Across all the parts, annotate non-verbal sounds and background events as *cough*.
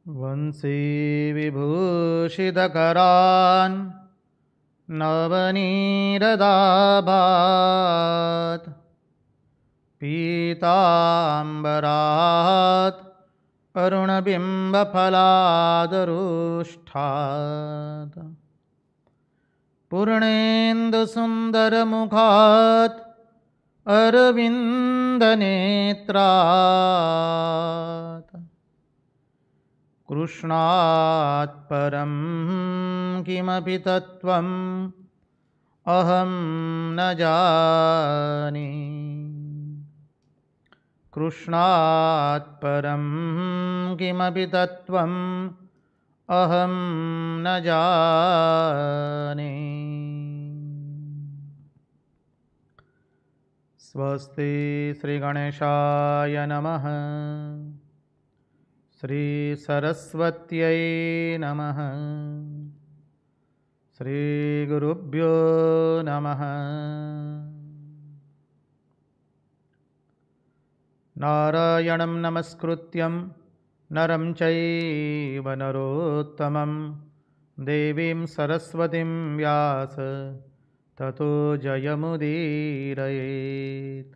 वंशी वंशीविभूषितकरान् नवनीरदाभात् पीताम्बरात् अरुणबिम्बफलादरुष्ठात् पूर्णेन्दुसुन्दरमुखात् अरविन्दनेत्रात् कृष्णात् परं किमपि तत्त्वम् अहं न जानि कृष्णात् परं किमपि तत्त्वम् अहं न जानि स्वस्ति श्रीगणेशाय नमः श्रीसरस्वत्यै नमः श्रीगुरुभ्यो नमः नारायणं नमस्कृत्यं नरं चैव नरोत्तमं देवीं सरस्वतीं व्यास ततो जयमुदीरयेत्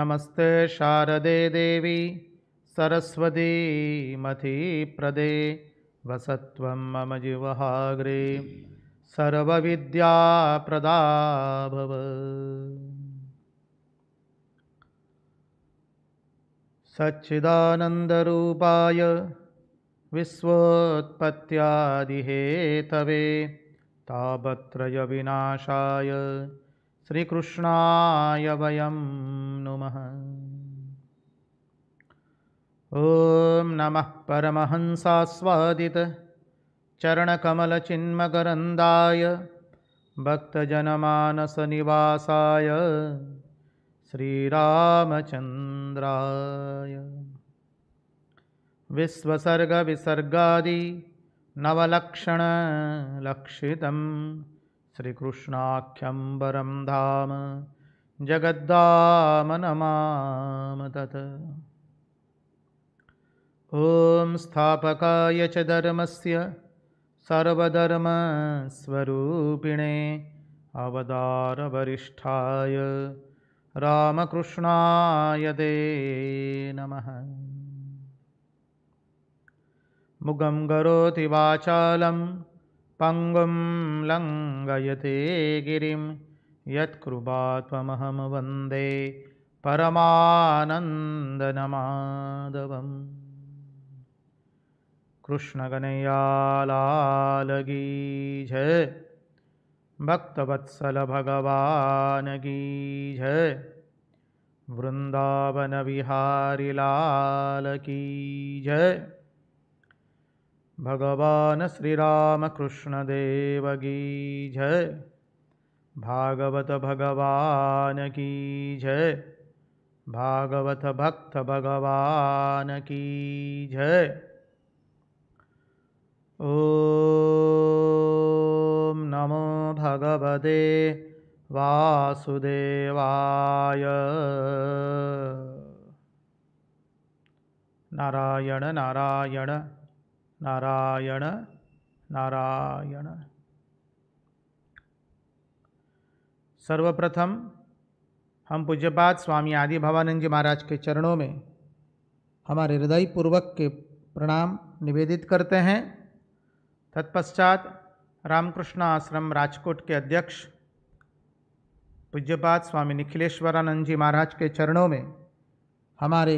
नमस्ते शारदे देवी सरस्वती मथी प्रदे वसत्वं मम जीवहाग्रे सर्वविद्याप्रदा भव सच्चिदानन्दरूपाय विश्वोत्पत्त्यादिहेतवे तापत्रयविनाशाय श्रीकृष्णाय वयं नुमः ॐ नमः चरणकमलचिन्मकरन्दाय भक्तजनमानसनिवासाय श्रीरामचन्द्राय विश्वसर्गविसर्गादि श्रीकृष्णाख्यं वरं धाम जगद्दामनमामत ॐ स्थापकाय च धर्मस्य सर्वधर्मस्वरूपिणे अवदारवरिष्ठाय रामकृष्णाय दे नमः मुगं करोति वाचालं पङ्गुं लङ्गयते गिरिं यत्कृपा त्वमहं वन्दे परमानन्दनमाधवम् कृष्ण कन्हैयालालगी जय भक्तवत्सल भगवान की जय वृंदावन विहारी लाल की जय भगवान श्री राम कृष्ण देव की जय भागवत भगवान की जय भागवत भक्त भगवान की जय ॐ नमो भगवते वासुदेवाय नारायण नारायण नारायण नारायण सर्वप्रथम हम पूज्यपाद स्वामी आदि भवानंद जी महाराज के चरणों में हमारे हृदय पूर्वक के प्रणाम निवेदित करते हैं तत्पश्चात रामकृष्ण आश्रम राजकोट के अध्यक्ष पूज्यपाद स्वामी निखिलेश्वरानंद जी महाराज के चरणों में हमारे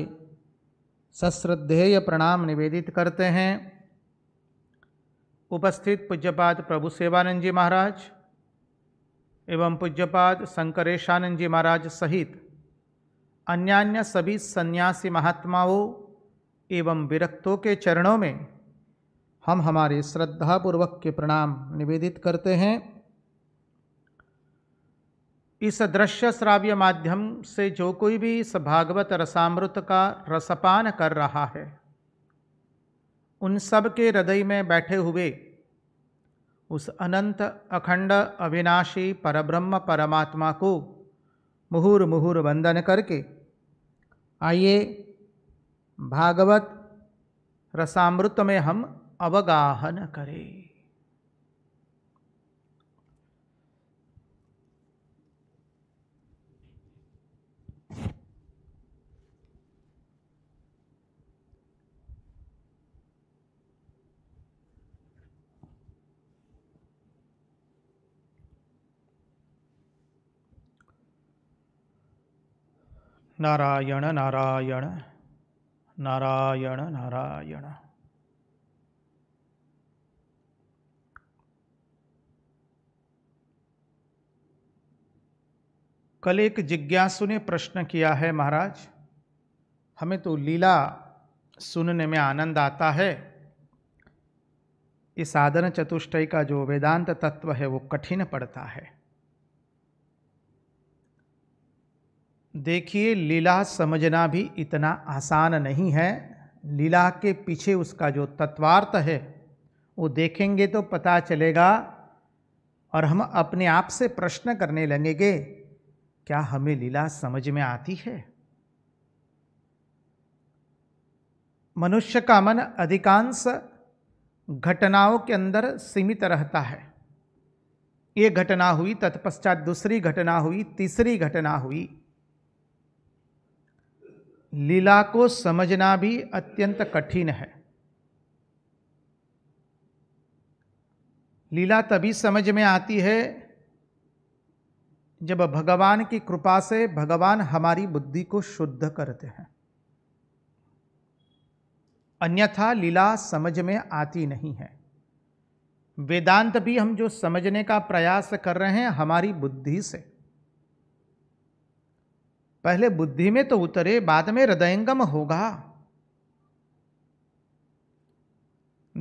सश्रद्धेय प्रणाम निवेदित करते हैं उपस्थित पूज्यपाद प्रभु सेवानंद जी महाराज एवं पूज्यपाद शंकरेशानंद जी महाराज सहित अन्यान्य सभी सन्यासी महात्माओं एवं विरक्तों के चरणों में हम हमारे श्रद्धापूर्वक के प्रणाम निवेदित करते हैं इस दृश्य श्राव्य माध्यम से जो कोई भी इस भागवत रसामृत का रसपान कर रहा है उन सब के हृदय में बैठे हुए उस अनंत अखंड अविनाशी परब्रह्म परमात्मा को मुहूर् मुहूर् वंदन करके आइए भागवत रसामृत में हम अवगाहन करे नारायण नारायण नारायण नारायण कल एक जिज्ञासु ने प्रश्न किया है महाराज हमें तो लीला सुनने में आनंद आता है इस साधन चतुष्टय का जो वेदांत तत्व है वो कठिन पड़ता है देखिए लीला समझना भी इतना आसान नहीं है लीला के पीछे उसका जो तत्वार्थ है वो देखेंगे तो पता चलेगा और हम अपने आप से प्रश्न करने लगेंगे क्या हमें लीला समझ में आती है मनुष्य का मन अधिकांश घटनाओं के अंदर सीमित रहता है एक घटना हुई तत्पश्चात दूसरी घटना हुई तीसरी घटना हुई लीला को समझना भी अत्यंत कठिन है लीला तभी समझ में आती है जब भगवान की कृपा से भगवान हमारी बुद्धि को शुद्ध करते हैं अन्यथा लीला समझ में आती नहीं है वेदांत भी हम जो समझने का प्रयास कर रहे हैं हमारी बुद्धि से पहले बुद्धि में तो उतरे बाद में हृदयंगम होगा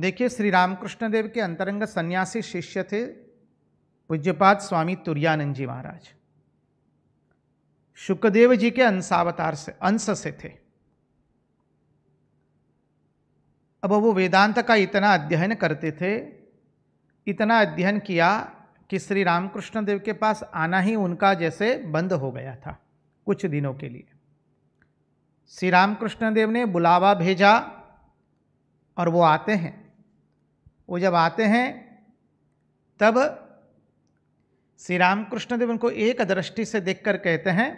देखिए श्री रामकृष्ण देव के अंतरंग सन्यासी शिष्य थे पूज्यपात स्वामी तुरानंद जी महाराज शुक्रदेव जी के अंशावतार से अंश से थे अब वो वेदांत का इतना अध्ययन करते थे इतना अध्ययन किया कि श्री रामकृष्ण देव के पास आना ही उनका जैसे बंद हो गया था कुछ दिनों के लिए श्री रामकृष्ण देव ने बुलावा भेजा और वो आते हैं वो जब आते हैं तब श्री रामकृष्णदेव उनको एक दृष्टि से देखकर कहते हैं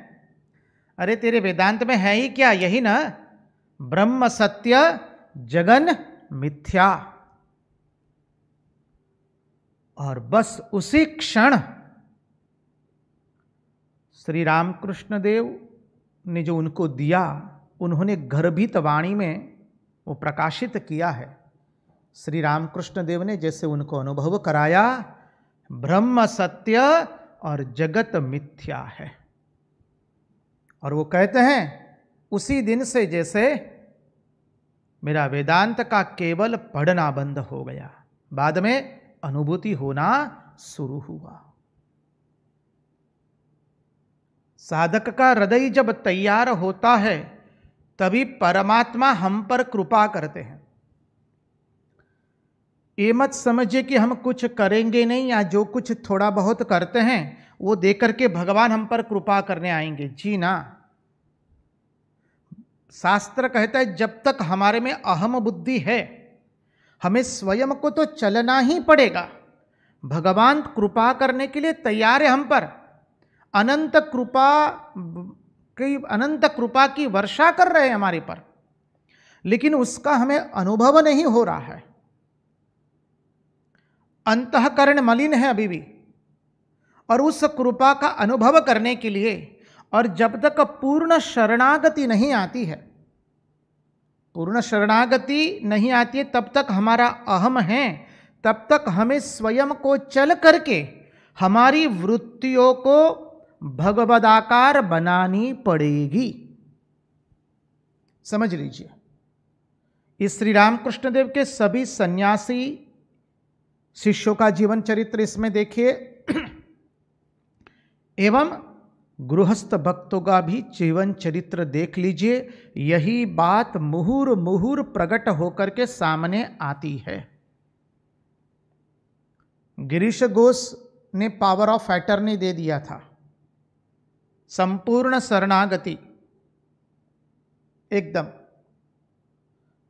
अरे तेरे वेदांत में है ही क्या यही ना ब्रह्म सत्य जगन मिथ्या और बस उसी क्षण श्री रामकृष्ण देव ने जो उनको दिया उन्होंने गर्भित वाणी में वो प्रकाशित किया है श्री रामकृष्ण देव ने जैसे उनको अनुभव कराया ब्रह्म सत्य और जगत मिथ्या है और वो कहते हैं उसी दिन से जैसे मेरा वेदांत का केवल पढ़ना बंद हो गया बाद में अनुभूति होना शुरू हुआ साधक का हृदय जब तैयार होता है तभी परमात्मा हम पर कृपा करते हैं ये मत समझिए कि हम कुछ करेंगे नहीं या जो कुछ थोड़ा बहुत करते हैं वो देख करके भगवान हम पर कृपा करने आएंगे जी ना शास्त्र कहता है जब तक हमारे में अहम बुद्धि है हमें स्वयं को तो चलना ही पड़ेगा भगवान कृपा करने के लिए तैयार है हम पर अनंत कृपा की अनंत कृपा की वर्षा कर रहे हैं हमारे पर लेकिन उसका हमें अनुभव नहीं हो रहा है अंतकरण मलिन है अभी भी और उस कृपा का अनुभव करने के लिए और जब तक पूर्ण शरणागति नहीं आती है पूर्ण शरणागति नहीं आती है तब तक हमारा अहम है तब तक हमें स्वयं को चल करके हमारी वृत्तियों को भगवदाकार बनानी पड़ेगी समझ लीजिए इस श्री रामकृष्णदेव के सभी सन्यासी शिष्यों का जीवन चरित्र इसमें देखिए *clears throat* एवं गृहस्थ भक्तों का भी जीवन चरित्र देख लीजिए यही बात मुहूर मुहूर प्रकट होकर के सामने आती है गिरीश घोष ने पावर ऑफ ने दे दिया था संपूर्ण शरणागति एकदम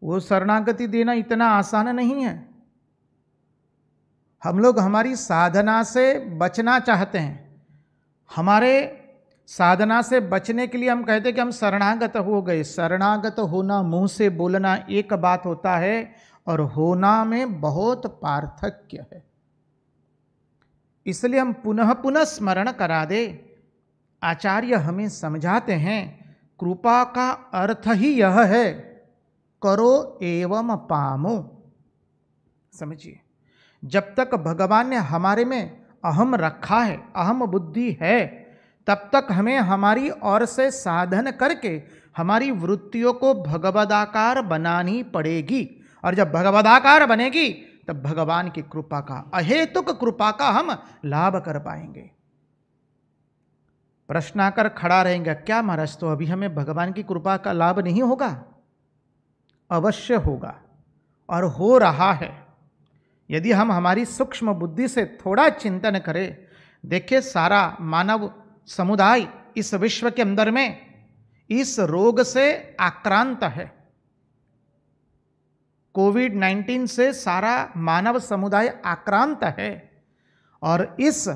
वो शरणागति देना इतना आसान नहीं है हम लोग हमारी साधना से बचना चाहते हैं हमारे साधना से बचने के लिए हम कहते हैं कि हम शरणागत हो गए शरणागत होना मुंह से बोलना एक बात होता है और होना में बहुत पार्थक्य है इसलिए हम पुनः पुनः स्मरण करा दे आचार्य हमें समझाते हैं कृपा का अर्थ ही यह है करो एवं पामो समझिए जब तक भगवान ने हमारे में अहम रखा है अहम बुद्धि है तब तक हमें हमारी ओर से साधन करके हमारी वृत्तियों को भगवदाकार बनानी पड़ेगी और जब भगवदाकार बनेगी तब भगवान की कृपा का अहेतुक कृपा का हम लाभ कर पाएंगे प्रश्न आकर खड़ा रहेंगे क्या महाराज तो अभी हमें भगवान की कृपा का लाभ नहीं होगा अवश्य होगा और हो रहा है यदि हम हमारी सूक्ष्म बुद्धि से थोड़ा चिंतन करें देखिए सारा मानव समुदाय इस विश्व के अंदर में इस रोग से आक्रांत है कोविड 19 से सारा मानव समुदाय आक्रांत है और इस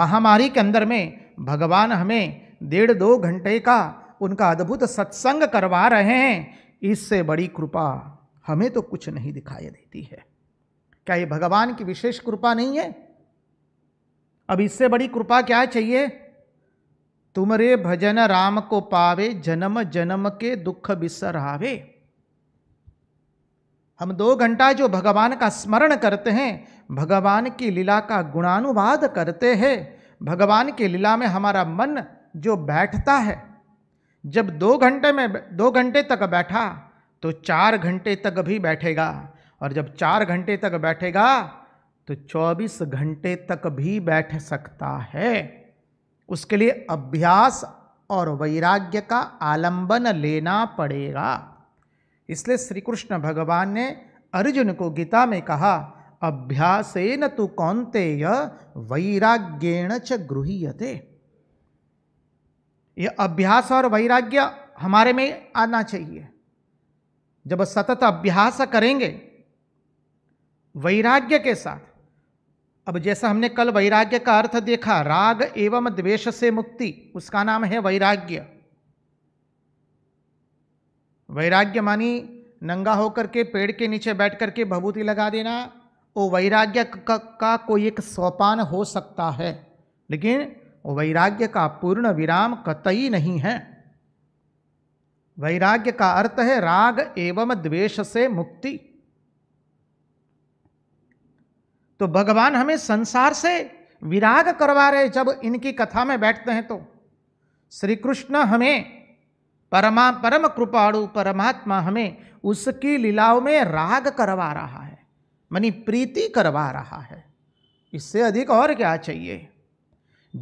महामारी के अंदर में भगवान हमें डेढ़ दो घंटे का उनका अद्भुत सत्संग करवा रहे हैं इससे बड़ी कृपा हमें तो कुछ नहीं दिखाई देती है क्या ये भगवान की विशेष कृपा नहीं है अब इससे बड़ी कृपा क्या चाहिए तुम रे भजन राम को पावे जन्म जन्म के दुख आवे हम दो घंटा जो भगवान का स्मरण करते हैं भगवान की लीला का गुणानुवाद करते हैं भगवान की लीला में हमारा मन जो बैठता है जब दो घंटे में दो घंटे तक बैठा तो चार घंटे तक भी बैठेगा और जब चार घंटे तक बैठेगा तो चौबीस घंटे तक भी बैठ सकता है उसके लिए अभ्यास और वैराग्य का आलंबन लेना पड़ेगा इसलिए श्री कृष्ण भगवान ने अर्जुन को गीता में कहा न तु कौंतेय वैराग्येण च गृहते यह अभ्यास और वैराग्य हमारे में आना चाहिए जब सतत अभ्यास करेंगे वैराग्य के साथ अब जैसा हमने कल वैराग्य का अर्थ देखा राग एवं द्वेष से मुक्ति उसका नाम है वैराग्य वैराग्य मानी नंगा होकर के पेड़ के नीचे बैठ करके भभूति लगा देना वो वैराग्य का, का कोई एक सोपान हो सकता है लेकिन वैराग्य का पूर्ण विराम कतई नहीं है वैराग्य का अर्थ है राग एवं द्वेष से मुक्ति तो भगवान हमें संसार से विराग करवा रहे जब इनकी कथा में बैठते हैं तो श्री कृष्ण हमें परमा परम कृपाणु परमात्मा हमें उसकी लीलाओं में राग करवा रहा है मनी प्रीति करवा रहा है इससे अधिक और क्या चाहिए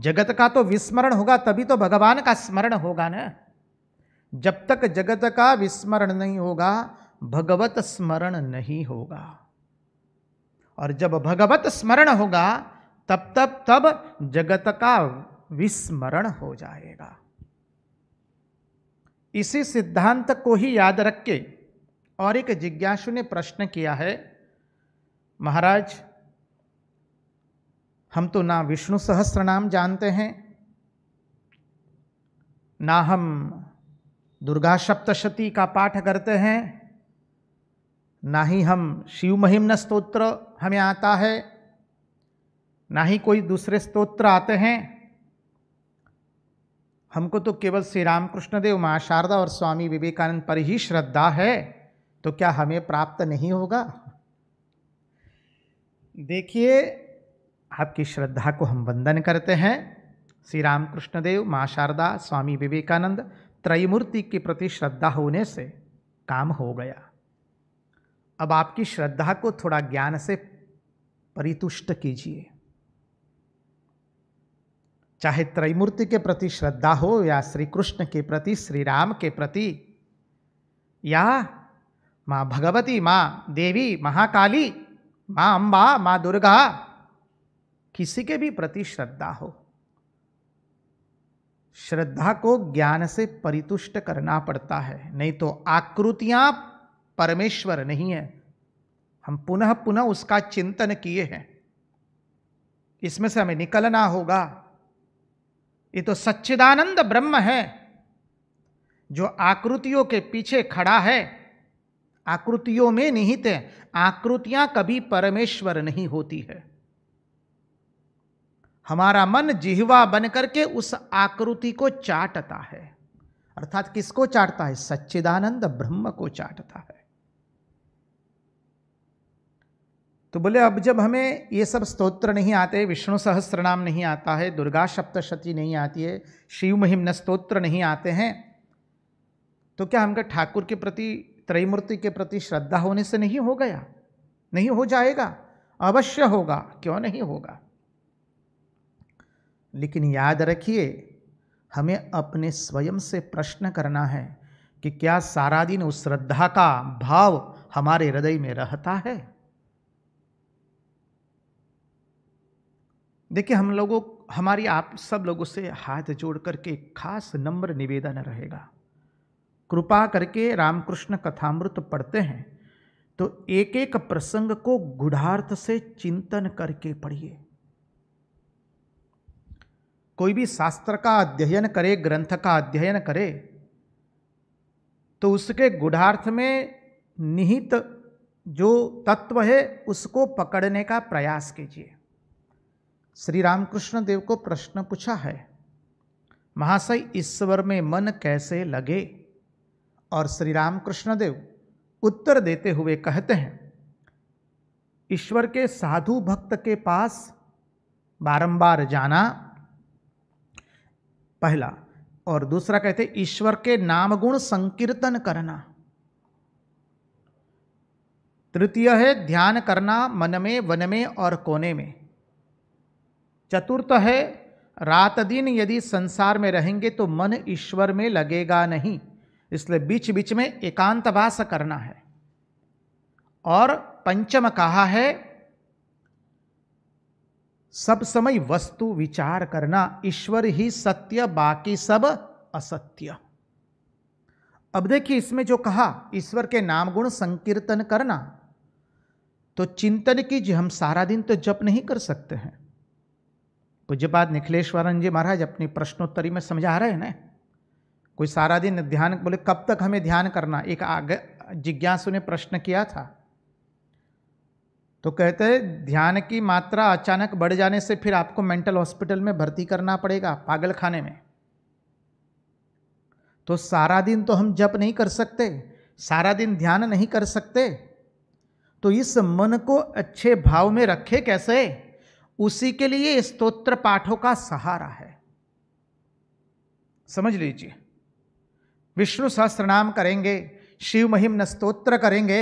जगत का तो विस्मरण होगा तभी तो भगवान का स्मरण होगा ना जब तक जगत का विस्मरण नहीं होगा भगवत स्मरण नहीं होगा और जब भगवत स्मरण होगा तब तब तब जगत का विस्मरण हो जाएगा इसी सिद्धांत को ही याद रख के और एक जिज्ञासु ने प्रश्न किया है महाराज हम तो ना विष्णु सहस्र नाम जानते हैं ना हम दुर्गा सप्तशती का पाठ करते हैं ना ही हम शिव महिम्न स्त्रोत्र हमें आता है ना ही कोई दूसरे स्तोत्र आते हैं हमको तो केवल श्री रामकृष्ण देव माँ शारदा और स्वामी विवेकानंद पर ही श्रद्धा है तो क्या हमें प्राप्त नहीं होगा देखिए आपकी श्रद्धा को हम वंदन करते हैं श्री रामकृष्ण देव माँ शारदा स्वामी विवेकानंद त्रयमूर्ति के प्रति श्रद्धा होने से काम हो गया अब आपकी श्रद्धा को थोड़ा ज्ञान से परितुष्ट कीजिए चाहे त्रैमूर्ति के प्रति श्रद्धा हो या श्री कृष्ण के प्रति श्री राम के प्रति या माँ भगवती माँ देवी महाकाली माँ अम्बा माँ दुर्गा किसी के भी प्रति श्रद्धा हो श्रद्धा को ज्ञान से परितुष्ट करना पड़ता है नहीं तो आकृतियां परमेश्वर नहीं है हम पुनः पुनः उसका चिंतन किए हैं इसमें से हमें निकलना होगा ये तो सच्चिदानंद ब्रह्म है जो आकृतियों के पीछे खड़ा है आकृतियों में निहित है आकृतियां कभी परमेश्वर नहीं होती है हमारा मन जिहवा बनकर के उस आकृति को चाटता है अर्थात किसको चाटता है सच्चिदानंद ब्रह्म को चाटता है तो बोले अब जब हमें ये सब स्तोत्र नहीं आते विष्णु सहस्त्र नाम नहीं आता है दुर्गा सप्तशती नहीं आती है शिव महिम्न स्तोत्र नहीं आते हैं तो क्या हमका ठाकुर के प्रति त्रैमूर्ति के प्रति श्रद्धा होने से नहीं हो गया नहीं हो जाएगा अवश्य होगा क्यों नहीं होगा लेकिन याद रखिए हमें अपने स्वयं से प्रश्न करना है कि क्या सारा दिन उस श्रद्धा का भाव हमारे हृदय में रहता है देखिए हम लोगों हमारी आप सब लोगों से हाथ जोड़ करके खास नम्र निवेदन रहेगा कृपा करके रामकृष्ण कथामृत पढ़ते हैं तो एक एक प्रसंग को गुढ़ार्थ से चिंतन करके पढ़िए कोई भी शास्त्र का अध्ययन करे ग्रंथ का अध्ययन करे तो उसके गुढ़ार्थ में निहित जो तत्व है उसको पकड़ने का प्रयास कीजिए श्री रामकृष्ण देव को प्रश्न पूछा है महाशय ईश्वर में मन कैसे लगे और श्री रामकृष्ण देव उत्तर देते हुए कहते हैं ईश्वर के साधु भक्त के पास बारंबार जाना पहला और दूसरा कहते ईश्वर के नाम गुण संकीर्तन करना तृतीय है ध्यान करना मन में वन में और कोने में चतुर्थ है रात दिन यदि संसार में रहेंगे तो मन ईश्वर में लगेगा नहीं इसलिए बीच बीच में एकांतवास करना है और पंचम कहा है सब समय वस्तु विचार करना ईश्वर ही सत्य बाकी सब असत्य अब देखिए इसमें जो कहा ईश्वर के नाम गुण संकीर्तन करना तो चिंतन कीजिए हम सारा दिन तो जप नहीं कर सकते हैं पूज्यपाद निखिलेश्वरन जी महाराज अपनी प्रश्नोत्तरी में समझा रहे हैं ना कोई सारा दिन ध्यान बोले कब तक हमें ध्यान करना एक आगे जिज्ञासु ने प्रश्न किया था तो कहते ध्यान की मात्रा अचानक बढ़ जाने से फिर आपको मेंटल हॉस्पिटल में भर्ती करना पड़ेगा पागल खाने में तो सारा दिन तो हम जप नहीं कर सकते सारा दिन ध्यान नहीं कर सकते तो इस मन को अच्छे भाव में रखे कैसे उसी के लिए स्तोत्र पाठों का सहारा है समझ लीजिए विष्णु सहस्रनाम करेंगे शिव महिम स्तोत्र करेंगे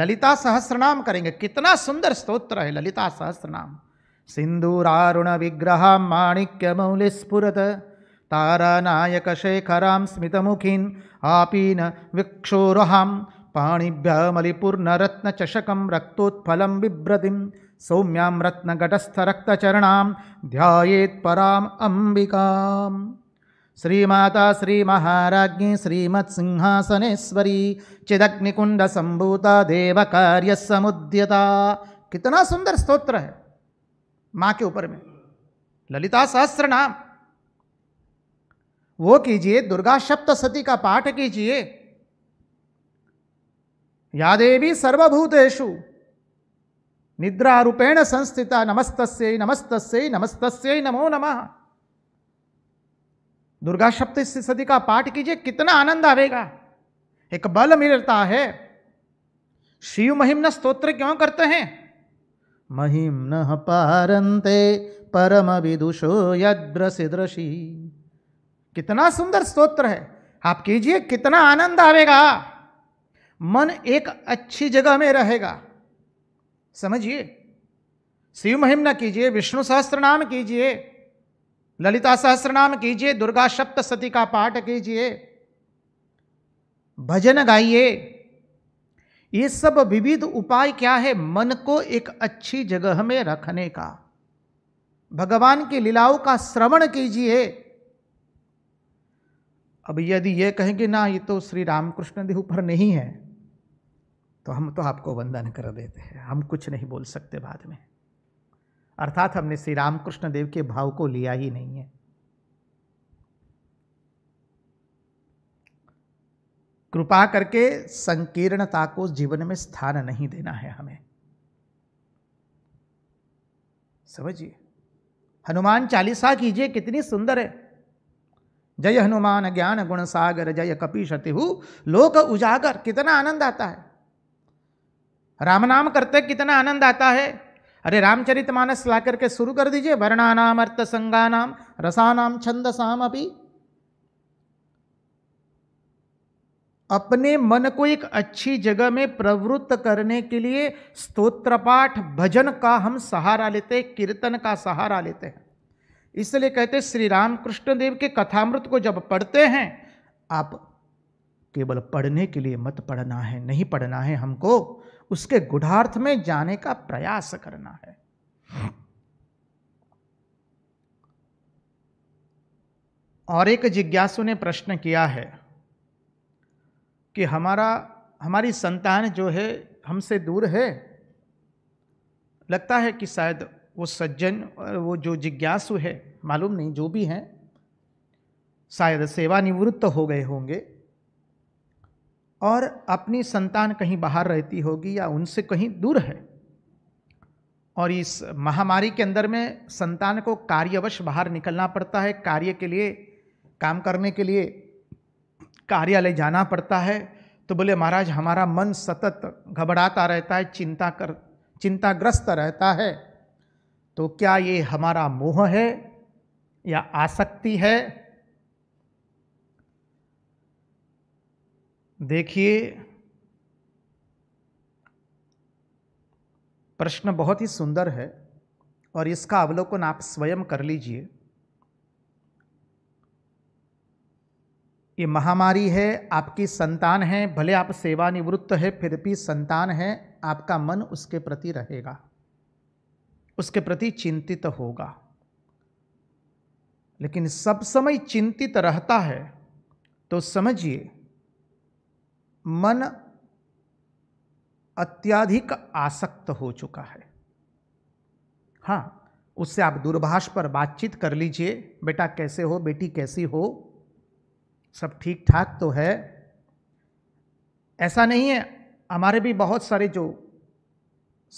ललिता सहस्रनाम करेंगे कितना सुंदर स्तोत्र है ललिता सहस्रनाम सिंदूरारुण विग्रह माणिक्य मौल्य स्फुरत तारानायक शेखरां पाणीभ्य आपीन रत्न चषकम रक्तोत्फलम बिभ्रतिम सौम्यां रत्नघटस्थरक्तचरणां ध्यायेत्पराम् अम्बिकाम् श्रीमाता श्रीमहाराज्ञी श्रीमत्सिंहासनेश्वरी चिदग्निकुंड संभूता देव कार्य समुद्यता कितना सुंदर स्तोत्र है माँ के ऊपर में ललिता सहस्त्र नाम वो कीजिए दुर्गा सप्त सती का पाठ कीजिए या देवी सर्वभूतेशु निद्रारूपेण संस्थित नमस्त नमस्त नमस्त नमो नम दुर्गा सप्त सदी का पाठ कीजिए कितना आनंद आवेगा एक बल मिलता है शिव न स्त्रोत्र क्यों करते हैं न पारंते परम विदुषो यद्रसिदृशी कितना सुंदर स्तोत्र है आप कीजिए कितना आनंद आवेगा मन एक अच्छी जगह में रहेगा समझिए शिव महिम न कीजिए विष्णु सहस्त्र नाम कीजिए ललिता सहस्त्र नाम कीजिए दुर्गा सप्त सती का पाठ कीजिए भजन गाइए ये सब विविध उपाय क्या है मन को एक अच्छी जगह में रखने का भगवान की लीलाओं का श्रवण कीजिए अब यदि ये कहेंगे ना ये तो श्री रामकृष्ण देव पर नहीं है तो हम तो आपको वंदन कर देते हैं हम कुछ नहीं बोल सकते बाद में अर्थात हमने श्री रामकृष्ण देव के भाव को लिया ही नहीं है कृपा करके संकीर्णता को जीवन में स्थान नहीं देना है हमें समझिए हनुमान चालीसा कीजिए कितनी सुंदर है जय हनुमान ज्ञान गुण सागर जय कपी शतिहु लोक उजागर कितना आनंद आता है राम नाम करते कितना आनंद आता है अरे रामचरित मानस ला करके शुरू कर दीजिए वर्णानाम अर्थ संज्ञानाम रसानाम छंदसाम अभी अपने मन को एक अच्छी जगह में प्रवृत्त करने के लिए स्तोत्र पाठ भजन का हम सहारा लेते हैं कीर्तन का सहारा लेते हैं इसलिए कहते श्री रामकृष्ण देव के कथामृत को जब पढ़ते हैं आप केवल पढ़ने के लिए मत पढ़ना है नहीं पढ़ना है हमको उसके गुढ़ार्थ में जाने का प्रयास करना है और एक जिज्ञासु ने प्रश्न किया है कि हमारा हमारी संतान जो है हमसे दूर है लगता है कि शायद वो सज्जन वो जो जिज्ञासु है मालूम नहीं जो भी हैं शायद सेवानिवृत्त हो गए होंगे और अपनी संतान कहीं बाहर रहती होगी या उनसे कहीं दूर है और इस महामारी के अंदर में संतान को कार्यवश बाहर निकलना पड़ता है कार्य के लिए काम करने के लिए कार्यालय जाना पड़ता है तो बोले महाराज हमारा मन सतत घबराता रहता है चिंता कर चिंताग्रस्त रहता है तो क्या ये हमारा मोह है या आसक्ति है देखिए प्रश्न बहुत ही सुंदर है और इसका अवलोकन आप स्वयं कर लीजिए ये महामारी है आपकी संतान है भले आप सेवानिवृत्त है फिर भी संतान है आपका मन उसके प्रति रहेगा उसके प्रति चिंतित होगा लेकिन सब समय चिंतित रहता है तो समझिए मन अत्याधिक आसक्त हो चुका है हाँ उससे आप दूरभाष पर बातचीत कर लीजिए बेटा कैसे हो बेटी कैसी हो सब ठीक ठाक तो है ऐसा नहीं है हमारे भी बहुत सारे जो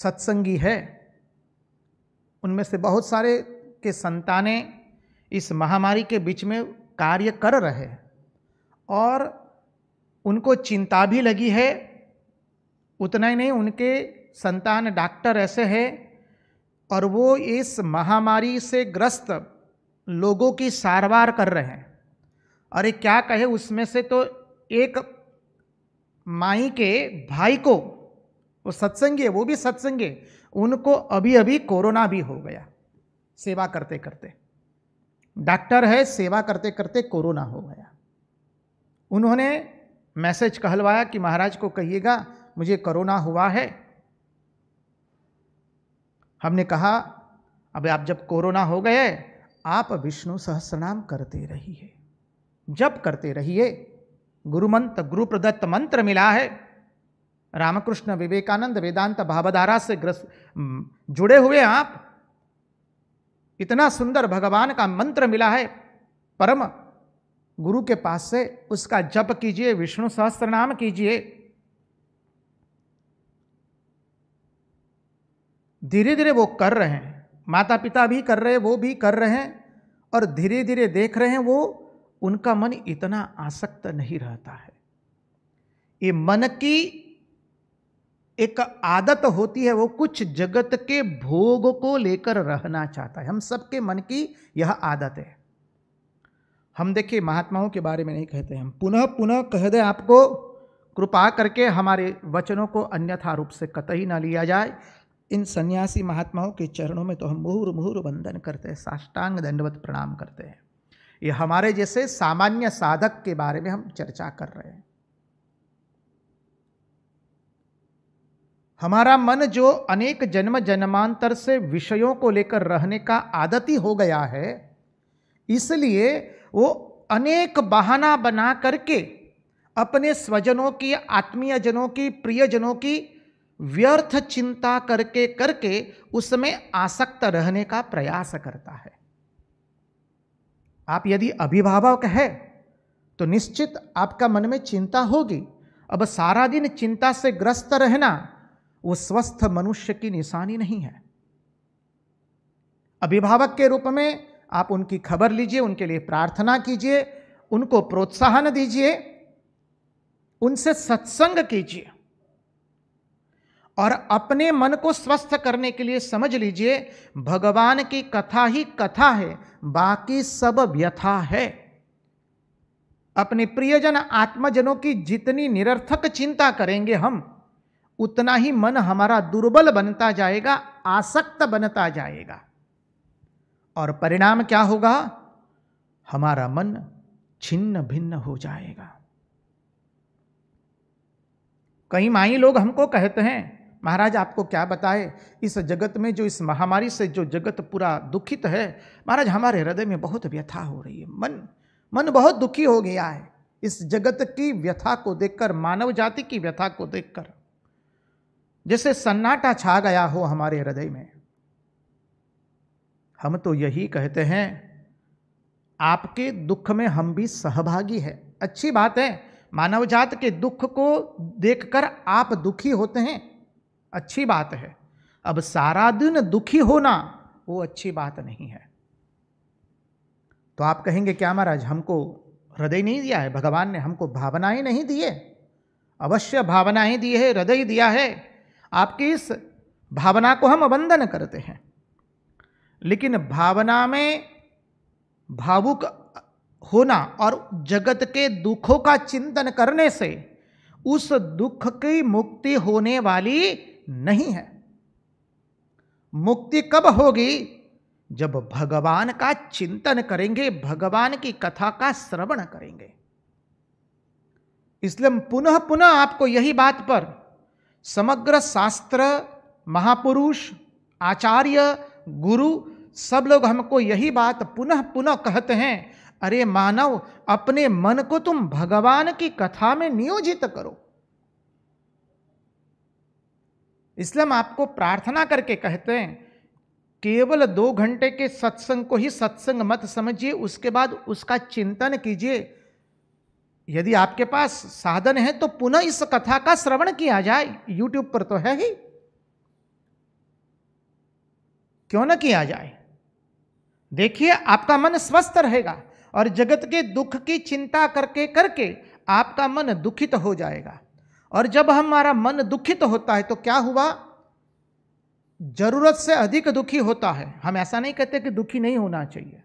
सत्संगी है उनमें से बहुत सारे के संतानें इस महामारी के बीच में कार्य कर रहे हैं और उनको चिंता भी लगी है उतना ही नहीं उनके संतान डॉक्टर ऐसे हैं और वो इस महामारी से ग्रस्त लोगों की सारवार कर रहे हैं अरे क्या कहे उसमें से तो एक माई के भाई को वो सत्संगी है वो भी सत्संगी है उनको अभी अभी कोरोना भी हो गया सेवा करते करते डॉक्टर है सेवा करते करते कोरोना हो गया उन्होंने मैसेज कहलवाया कि महाराज को कहिएगा मुझे कोरोना हुआ है हमने कहा अब आप जब कोरोना हो गए आप विष्णु सहस्रनाम करते रहिए जब करते रहिए गुरुमंत्र गुरु प्रदत्त मंत्र मिला है रामकृष्ण विवेकानंद वेदांत भावधारा से ग्रस जुड़े हुए आप इतना सुंदर भगवान का मंत्र मिला है परम गुरु के पास से उसका जप कीजिए विष्णु सहस्त्र नाम कीजिए धीरे धीरे वो कर रहे हैं माता पिता भी कर रहे हैं वो भी कर रहे हैं और धीरे धीरे देख रहे हैं वो उनका मन इतना आसक्त नहीं रहता है ये मन की एक आदत होती है वो कुछ जगत के भोग को लेकर रहना चाहता है हम सबके मन की यह आदत है हम देखिए महात्माओं के बारे में नहीं कहते हम पुनः पुनः कह दें आपको कृपा करके हमारे वचनों को अन्यथा रूप से कतई ना लिया जाए इन सन्यासी महात्माओं के चरणों में तो हम मुहूर् मुहूर् वंदन करते हैं साष्टांग दंडवत प्रणाम करते हैं ये हमारे जैसे सामान्य साधक के बारे में हम चर्चा कर रहे हैं हमारा मन जो अनेक जन्म जन्मांतर से विषयों को लेकर रहने का ही हो गया है इसलिए वो अनेक बहाना बना करके अपने स्वजनों की आत्मीयजनों की प्रियजनों की व्यर्थ चिंता करके करके उसमें आसक्त रहने का प्रयास करता है आप यदि अभिभावक है तो निश्चित आपका मन में चिंता होगी अब सारा दिन चिंता से ग्रस्त रहना वो स्वस्थ मनुष्य की निशानी नहीं है अभिभावक के रूप में आप उनकी खबर लीजिए उनके लिए प्रार्थना कीजिए उनको प्रोत्साहन दीजिए उनसे सत्संग कीजिए और अपने मन को स्वस्थ करने के लिए समझ लीजिए भगवान की कथा ही कथा है बाकी सब व्यथा है अपने प्रियजन आत्मजनों की जितनी निरर्थक चिंता करेंगे हम उतना ही मन हमारा दुर्बल बनता जाएगा आसक्त बनता जाएगा और परिणाम क्या होगा हमारा मन छिन्न भिन्न हो जाएगा कई माई लोग हमको कहते हैं महाराज आपको क्या बताए इस जगत में जो इस महामारी से जो जगत पूरा दुखित है महाराज हमारे हृदय में बहुत व्यथा हो रही है मन मन बहुत दुखी हो गया है इस जगत की व्यथा को देखकर मानव जाति की व्यथा को देखकर जैसे सन्नाटा छा गया हो हमारे हृदय में हम तो यही कहते हैं आपके दुख में हम भी सहभागी है अच्छी बात है मानव जात के दुख को देखकर आप दुखी होते हैं अच्छी बात है अब सारा दिन दुखी होना वो अच्छी बात नहीं है तो आप कहेंगे क्या महाराज हमको हृदय नहीं दिया है भगवान ने हमको भावनाएं नहीं दिए अवश्य भावनाएं दी है हृदय दिया है आपकी इस भावना को हम वंदन करते हैं लेकिन भावना में भावुक होना और जगत के दुखों का चिंतन करने से उस दुख की मुक्ति होने वाली नहीं है मुक्ति कब होगी जब भगवान का चिंतन करेंगे भगवान की कथा का श्रवण करेंगे इसलिए पुनः पुनः आपको यही बात पर समग्र शास्त्र महापुरुष आचार्य गुरु सब लोग हमको यही बात पुनः पुनः कहते हैं अरे मानव अपने मन को तुम भगवान की कथा में नियोजित करो इसलिए हम आपको प्रार्थना करके कहते हैं केवल दो घंटे के सत्संग को ही सत्संग मत समझिए उसके बाद उसका चिंतन कीजिए यदि आपके पास साधन है तो पुनः इस कथा का श्रवण किया जाए यूट्यूब पर तो है ही क्यों ना किया जाए देखिए आपका मन स्वस्थ रहेगा और जगत के दुख की चिंता करके करके आपका मन दुखित तो हो जाएगा और जब हमारा मन दुखित तो होता है तो क्या हुआ जरूरत से अधिक दुखी होता है हम ऐसा नहीं कहते कि दुखी नहीं होना चाहिए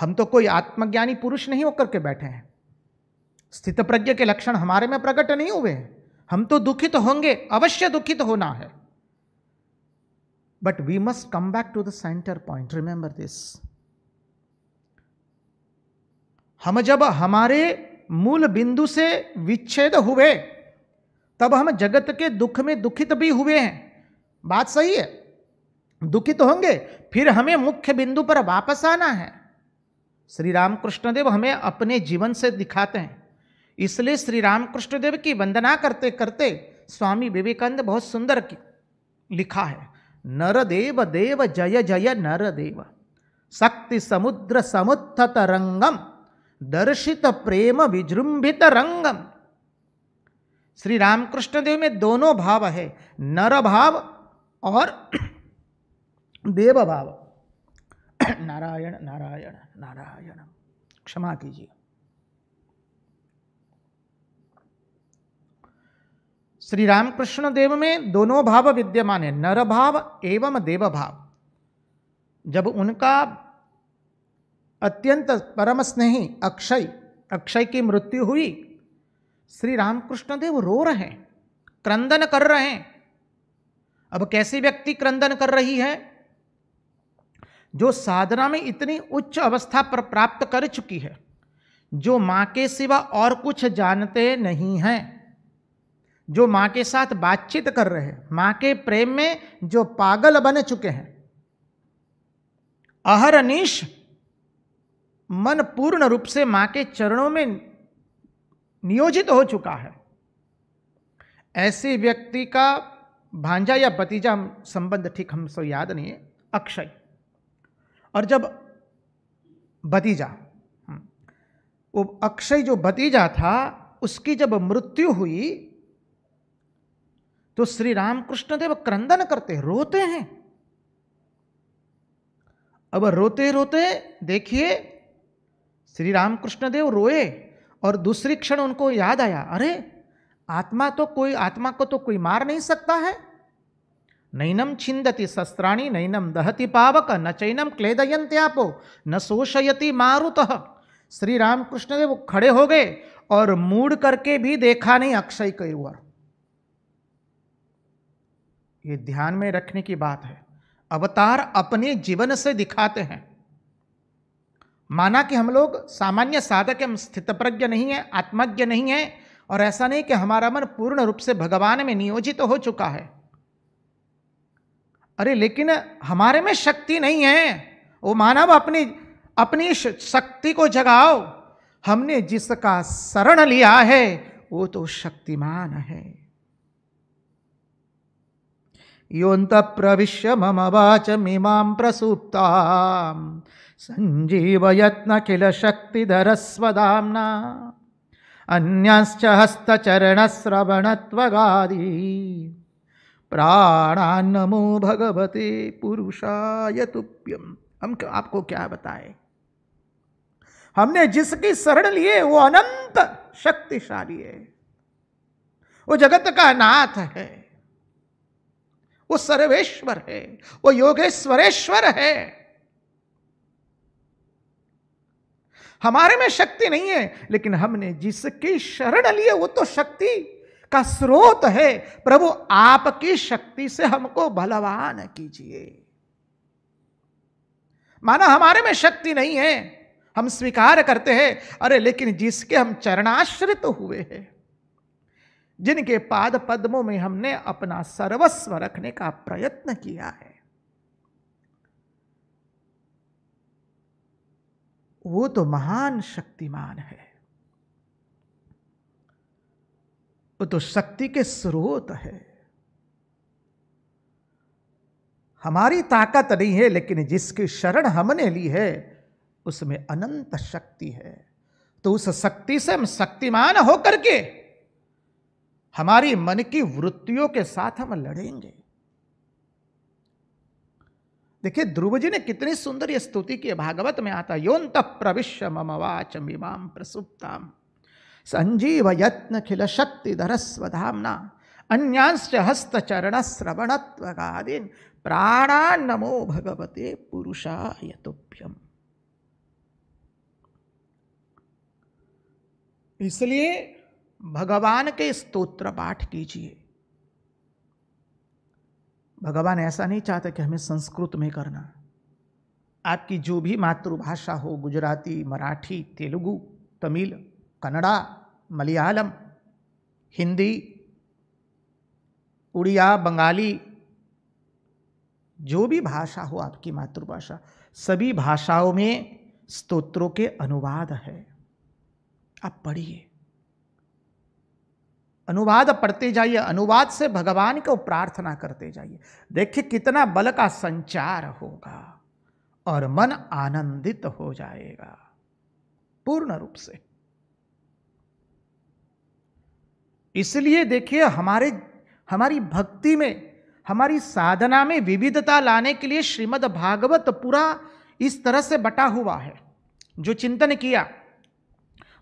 हम तो कोई आत्मज्ञानी पुरुष नहीं होकर के बैठे हैं स्थित प्रज्ञ के लक्षण हमारे में प्रकट नहीं हुए हैं हम तो दुखित तो होंगे अवश्य दुखित तो होना है But we must come back to the center point. Remember this. हम जब हमारे मूल बिंदु से विच्छेद हुए तब हम जगत के दुख में दुखित भी हुए हैं बात सही है दुखित होंगे फिर हमें मुख्य बिंदु पर वापस आना है श्री रामकृष्ण देव हमें अपने जीवन से दिखाते हैं इसलिए श्री रामकृष्ण देव की वंदना करते करते स्वामी विवेकानंद बहुत सुंदर लिखा है नरदेव देव जय जय नरदेव शक्ति समुद्र समुत्थत रंगम दर्शित प्रेम विजृंभित रंगम श्री रामकृष्ण देव में दोनों भाव है नर भाव और *clears throat* देव भाव *clears throat* नारायण नारायण नारायण क्षमा कीजिए श्री रामकृष्ण देव में दोनों भाव विद्यमान है नर भाव एवं देव भाव जब उनका अत्यंत परम स्नेही अक्षय अक्षय की मृत्यु हुई श्री रामकृष्ण देव रो रहे हैं क्रंदन कर रहे हैं अब कैसी व्यक्ति क्रंदन कर रही है जो साधना में इतनी उच्च अवस्था पर प्राप्त कर चुकी है जो माँ के सिवा और कुछ जानते नहीं हैं जो माँ के साथ बातचीत कर रहे हैं माँ के प्रेम में जो पागल बन चुके हैं अहरनीश मन पूर्ण रूप से माँ के चरणों में नियोजित हो चुका है ऐसे व्यक्ति का भांजा या भतीजा संबंध ठीक हमसे याद नहीं है अक्षय और जब भतीजा वो अक्षय जो भतीजा था उसकी जब मृत्यु हुई तो श्री रामकृष्ण देव क्रंदन करते रोते हैं अब रोते रोते देखिए श्री रामकृष्ण देव रोए और दूसरी क्षण उनको याद आया अरे आत्मा तो कोई आत्मा को तो कोई मार नहीं सकता है नैनम छिंदती शस्त्राणी नैनम दहति पावक न चैनम क्लेदयंत आपो न शोषयति मारुत श्री रामकृष्ण देव खड़े हो गए और मूड करके भी देखा नहीं अक्षय कई वर्ष ये ध्यान में रखने की बात है अवतार अपने जीवन से दिखाते हैं माना कि हम लोग सामान्य साधक एवं प्रज्ञ नहीं है आत्मज्ञ नहीं है और ऐसा नहीं कि हमारा मन पूर्ण रूप से भगवान में नियोजित तो हो चुका है अरे लेकिन हमारे में शक्ति नहीं है वो मानव अपनी अपनी शक्ति को जगाओ हमने जिसका शरण लिया है वो तो शक्तिमान है योऽन्तप्रविश्य मम वाचमिमां प्रसूप्तां सञ्जीवयत्न किल शक्तिधरस्वदाम्ना हस्तचरण हस्तचरणश्रवणत्वगादी प्राणान्नमो भगवते पुरुषाय तुभ्यम हम आपको क्या बताए हमने जिसकी शरण लिए वो अनंत शक्तिशाली है वो जगत का नाथ है वो सर्वेश्वर है वो योगेश्वरेश्वर है हमारे में शक्ति नहीं है लेकिन हमने जिसकी शरण लिए वो तो शक्ति का स्रोत है प्रभु आपकी शक्ति से हमको बलवान कीजिए माना हमारे में शक्ति नहीं है हम स्वीकार करते हैं अरे लेकिन जिसके हम चरणाश्रित तो हुए हैं जिनके पाद पद्मों में हमने अपना सर्वस्व रखने का प्रयत्न किया है वो तो महान शक्तिमान है वो तो शक्ति के स्रोत है हमारी ताकत नहीं है लेकिन जिसकी शरण हमने ली है उसमें अनंत शक्ति है तो उस शक्ति से हम शक्तिमान होकर के हमारी मन की वृत्तियों के साथ हम लड़ेंगे देखिए ध्रुव जी ने कितनी सुंदर यह स्तुति की भागवत में आता योन्त प्रविश्य वाच मीमाम प्रसुप्ताम संजीव यत्न खिल शक्ति धरस्वधामना अन्यांश हस्त चरण श्रवणत्व गादीन प्राणा नमो भगवते पुरुषा यतुभ्यम इसलिए भगवान के स्तोत्र पाठ कीजिए भगवान ऐसा नहीं चाहते कि हमें संस्कृत में करना आपकी जो भी मातृभाषा हो गुजराती मराठी तेलुगु तमिल कन्नड़ा मलयालम हिंदी उड़िया बंगाली जो भी भाषा हो आपकी मातृभाषा सभी भाषाओं में स्तोत्रों के अनुवाद है आप पढ़िए अनुवाद पढ़ते जाइए अनुवाद से भगवान को प्रार्थना करते जाइए देखिए कितना बल का संचार होगा और मन आनंदित हो जाएगा पूर्ण रूप से इसलिए देखिए हमारे हमारी भक्ति में हमारी साधना में विविधता लाने के लिए श्रीमद् भागवत पूरा इस तरह से बटा हुआ है जो चिंतन किया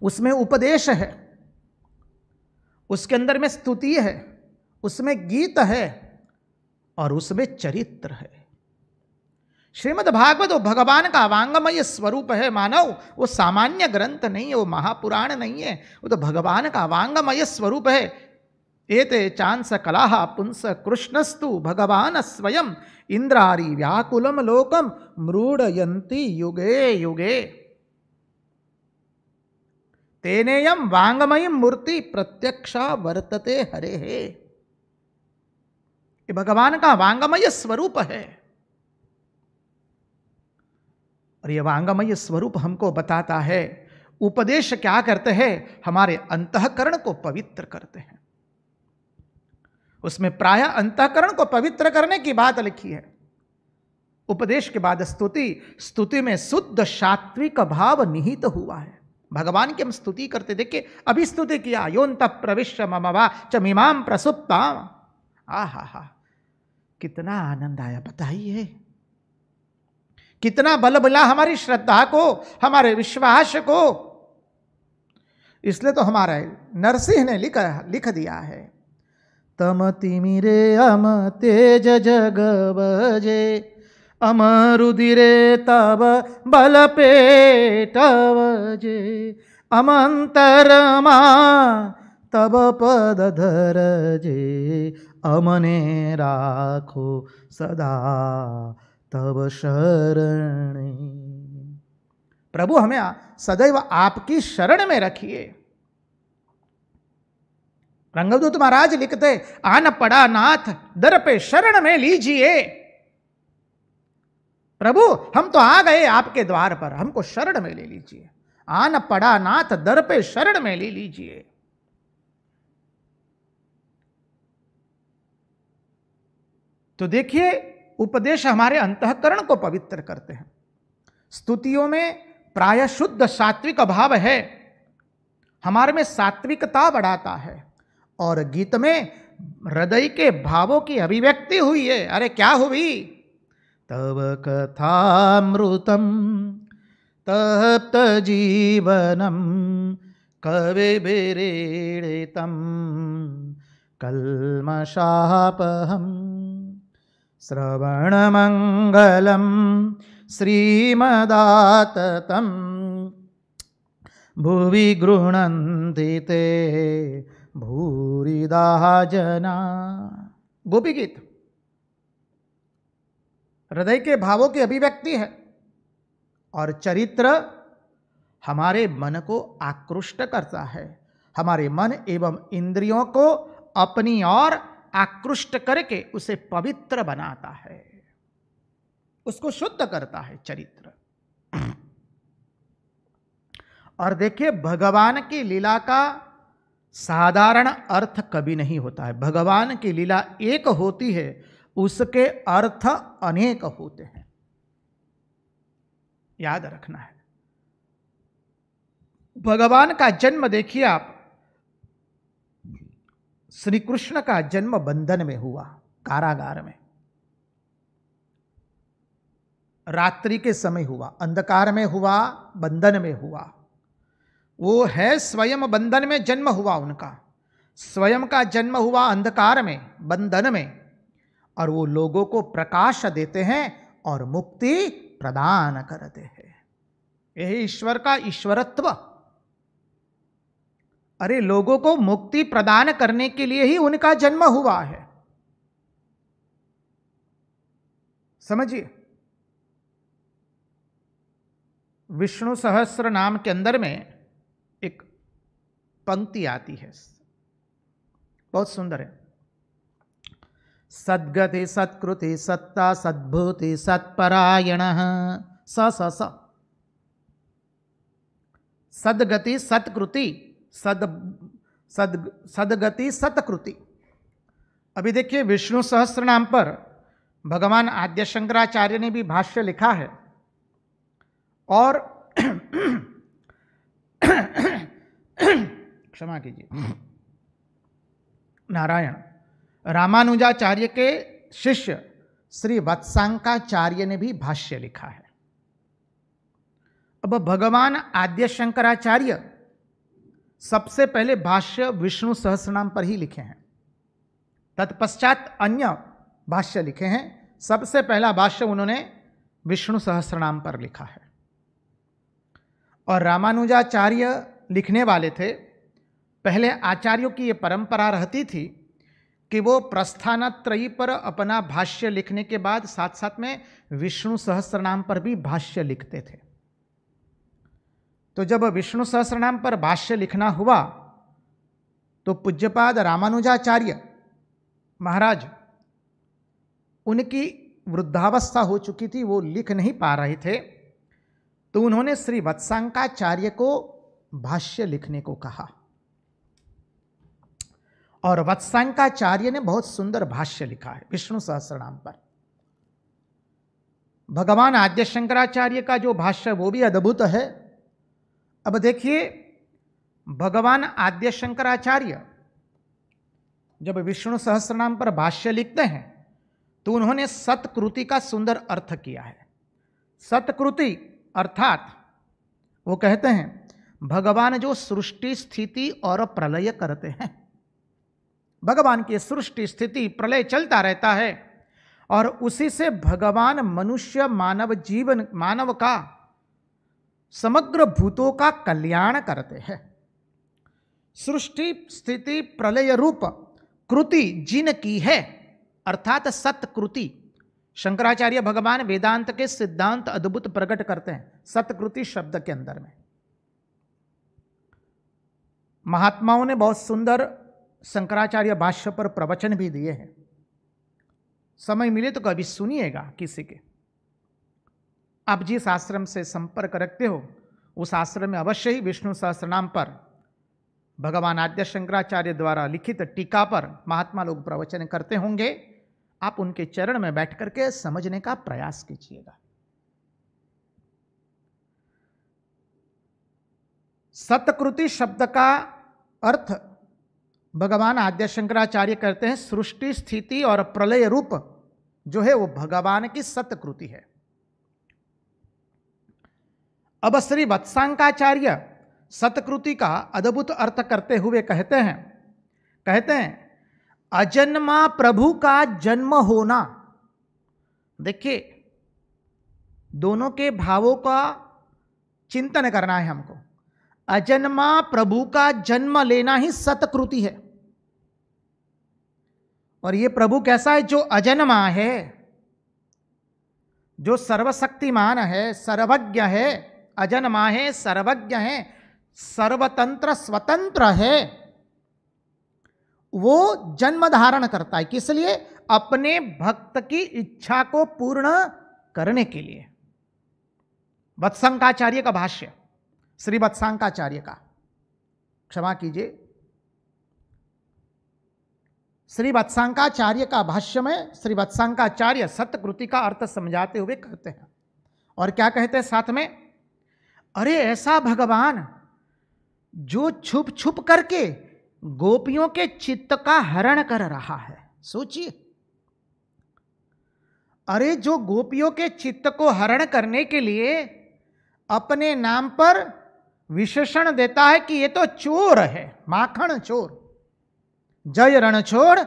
उसमें उपदेश है उसके अंदर में स्तुति है उसमें गीत है और उसमें चरित्र है श्रीमद् भागवत वो भगवान का वांगमय स्वरूप है मानव वो सामान्य ग्रंथ नहीं है वो महापुराण नहीं है वो तो भगवान का वांगमय स्वरूप है एते चांस कला पुंस कृष्णस्तु भगवान स्वयं इंद्रारी व्याकुलम लोकम मृड़यंती युगे युगे तेनेयम वांगमयी मूर्ति प्रत्यक्षा वर्तते हरे हे ये भगवान का वांगमय स्वरूप है और ये वांगमय स्वरूप हमको बताता है उपदेश क्या करते हैं हमारे अंतकरण को पवित्र करते हैं उसमें प्राय अंतकरण को पवित्र करने की बात लिखी है उपदेश के बाद स्तुति स्तुति में शुद्ध सात्विक भाव निहित हुआ है भगवान की हम स्तुति करते देखिए अभी स्तुति किया तप प्रविश्य ममवा चमीमाम प्रसुप्ता आ कितना आनंद आया बताइए कितना बल बला हमारी श्रद्धा को हमारे विश्वास को इसलिए तो हमारा नरसिंह ने लिख लिख दिया है तम तिमिरे अम तेज जग बजे अमरुदिरे तब बल पे तब पद धर जे अमने राखो सदा तब शरण प्रभु हमें सदैव आपकी शरण में रखिए रंगदूत महाराज लिखते आन पड़ा नाथ दर पे शरण में लीजिए प्रभु हम तो आ गए आपके द्वार पर हमको शरण में ले लीजिए आन पड़ा नाथ दर पे शरण में ले लीजिए तो देखिए उपदेश हमारे अंतकरण को पवित्र करते हैं स्तुतियों में प्राय शुद्ध सात्विक भाव है हमारे में सात्विकता बढ़ाता है और गीत में हृदय के भावों की अभिव्यक्ति हुई है अरे क्या हुई तव कथामृतं तप्तजीवनं कविभिरीडितं कल्मषापहं श्रवणमङ्गलं श्रीमदाततं भुवि गृह्णन्ति ते भूरिदाजना गोपिगीतम् हृदय के भावों की अभिव्यक्ति है और चरित्र हमारे मन को आकृष्ट करता है हमारे मन एवं इंद्रियों को अपनी ओर आकृष्ट करके उसे पवित्र बनाता है उसको शुद्ध करता है चरित्र और देखिए भगवान की लीला का साधारण अर्थ कभी नहीं होता है भगवान की लीला एक होती है उसके अर्थ अनेक होते हैं याद रखना है भगवान का जन्म देखिए आप श्री कृष्ण का जन्म बंधन में हुआ कारागार में रात्रि के समय हुआ अंधकार में हुआ बंधन में हुआ वो है स्वयं बंधन में जन्म हुआ उनका स्वयं का जन्म हुआ अंधकार में बंधन में और वो लोगों को प्रकाश देते हैं और मुक्ति प्रदान करते हैं यही ईश्वर का ईश्वरत्व अरे लोगों को मुक्ति प्रदान करने के लिए ही उनका जन्म हुआ है समझिए विष्णु सहस्र नाम के अंदर में एक पंक्ति आती है बहुत सुंदर है सद्गति सत्कृति सत्ता सद्भूति सत्परायण स स स सदगति सत्कृति सद सद सदगति सतकृति अभी देखिए विष्णु सहस्र नाम पर भगवान आद्य शंकराचार्य ने भी भाष्य लिखा है और *coughs* क्षमा कीजिए नारायण रामानुजाचार्य के शिष्य श्री वत्सांकाचार्य ने भी भाष्य लिखा है अब भगवान आद्य शंकराचार्य सबसे पहले भाष्य विष्णु सहस्रनाम पर ही लिखे हैं तत्पश्चात अन्य भाष्य लिखे हैं सबसे पहला भाष्य उन्होंने विष्णु सहस्रनाम पर लिखा है और रामानुजाचार्य लिखने वाले थे पहले आचार्यों की ये परंपरा रहती थी कि वो त्रयी पर अपना भाष्य लिखने के बाद साथ साथ में विष्णु नाम पर भी भाष्य लिखते थे तो जब विष्णु नाम पर भाष्य लिखना हुआ तो पूज्यपाद रामानुजाचार्य महाराज उनकी वृद्धावस्था हो चुकी थी वो लिख नहीं पा रहे थे तो उन्होंने श्री वत्सांकाचार्य को भाष्य लिखने को कहा और वत्सांकाचार्य ने बहुत सुंदर भाष्य लिखा है विष्णु सहस्रनाम पर भगवान आद्य शंकराचार्य का जो भाष्य वो भी अद्भुत है अब देखिए भगवान आद्य शंकराचार्य जब विष्णु सहस्रनाम पर भाष्य लिखते हैं तो उन्होंने सतकृति का सुंदर अर्थ किया है सतकृति अर्थात वो कहते हैं भगवान जो सृष्टि स्थिति और प्रलय करते हैं भगवान की सृष्टि स्थिति प्रलय चलता रहता है और उसी से भगवान मनुष्य मानव जीवन मानव का समग्र भूतों का कल्याण करते हैं सृष्टि स्थिति प्रलय रूप कृति जिन की है अर्थात सत्कृति शंकराचार्य भगवान वेदांत के सिद्धांत अद्भुत प्रकट करते हैं सत्कृति शब्द के अंदर में महात्माओं ने बहुत सुंदर शंकराचार्य भाष्य पर प्रवचन भी दिए हैं समय मिले तो कभी सुनिएगा किसी के आप जिस आश्रम से संपर्क रखते हो उस आश्रम में अवश्य ही विष्णु नाम पर भगवान आद्य शंकराचार्य द्वारा लिखित टीका पर महात्मा लोग प्रवचन करते होंगे आप उनके चरण में बैठ करके समझने का प्रयास कीजिएगा सतकृति शब्द का अर्थ भगवान आद्य शंकराचार्य कहते हैं सृष्टि स्थिति और प्रलय रूप जो है वो भगवान की सतकृति है अब श्री वत्सांकाचार्य सतकृति का अद्भुत अर्थ करते हुए कहते हैं कहते हैं अजन्मा प्रभु का जन्म होना देखिए दोनों के भावों का चिंतन करना है हमको अजन्मा प्रभु का जन्म लेना ही सतकृति है और ये प्रभु कैसा है जो अजन्मा है जो सर्वशक्तिमान है सर्वज्ञ है अजन्मा है सर्वज्ञ है सर्वतंत्र स्वतंत्र है वो जन्म धारण करता है किस लिए अपने भक्त की इच्छा को पूर्ण करने के लिए वत्संकाचार्य का भाष्य श्री वत्सांकाचार्य का क्षमा कीजिए श्री वत्सांकाचार्य का भाष्य में श्री वत्सांकाचार्य सत्यकृति का अर्थ समझाते हुए कहते हैं और क्या कहते हैं साथ में अरे ऐसा भगवान जो छुप छुप करके गोपियों के चित्त का हरण कर रहा है सोचिए अरे जो गोपियों के चित्त को हरण करने के लिए अपने नाम पर विशेषण देता है कि ये तो चोर है माखण चोर जय रणछोड़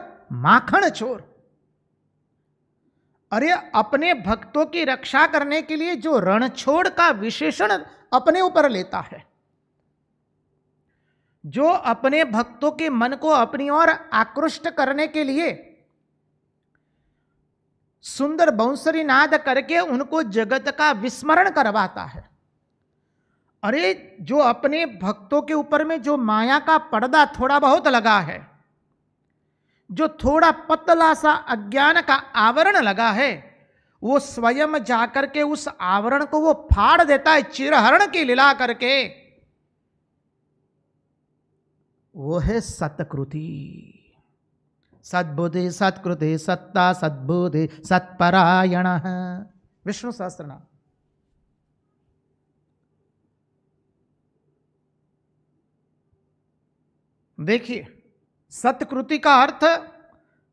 माखण चोर अरे अपने भक्तों की रक्षा करने के लिए जो रणछोड़ का विशेषण अपने ऊपर लेता है जो अपने भक्तों के मन को अपनी ओर आकृष्ट करने के लिए सुंदर बंसरी नाद करके उनको जगत का विस्मरण करवाता है अरे जो अपने भक्तों के ऊपर में जो माया का पर्दा थोड़ा बहुत लगा है जो थोड़ा पतला सा अज्ञान का आवरण लगा है वो स्वयं जाकर के उस आवरण को वो फाड़ देता है चिरहरण की लीला करके वो है सतकृति सद्बुद्धि सत्कृति सत्ता सद्बुद्धि सत्परायण विष्णु सहस्त्र नाम देखिए सतकृति का अर्थ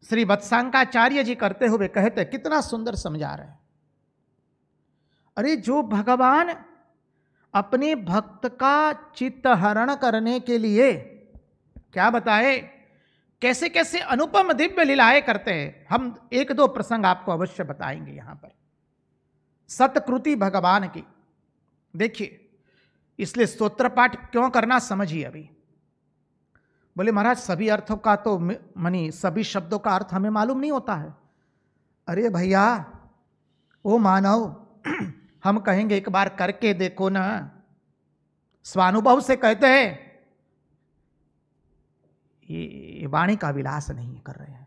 श्री वत्सांकाचार्य जी करते हुए कहते कितना सुंदर समझा रहे अरे जो भगवान अपने भक्त का चित्त हरण करने के लिए क्या बताए कैसे कैसे अनुपम दिव्य लीलाएं करते हैं हम एक दो प्रसंग आपको अवश्य बताएंगे यहां पर सतकृति भगवान की देखिए इसलिए स्त्रोत्र पाठ क्यों करना समझिए अभी बोले महाराज सभी अर्थों का तो मनी सभी शब्दों का अर्थ हमें मालूम नहीं होता है अरे भैया ओ मानव *clears throat* हम कहेंगे एक बार करके देखो ना स्वानुभव से कहते हैं ये वाणी का विलास नहीं कर रहे हैं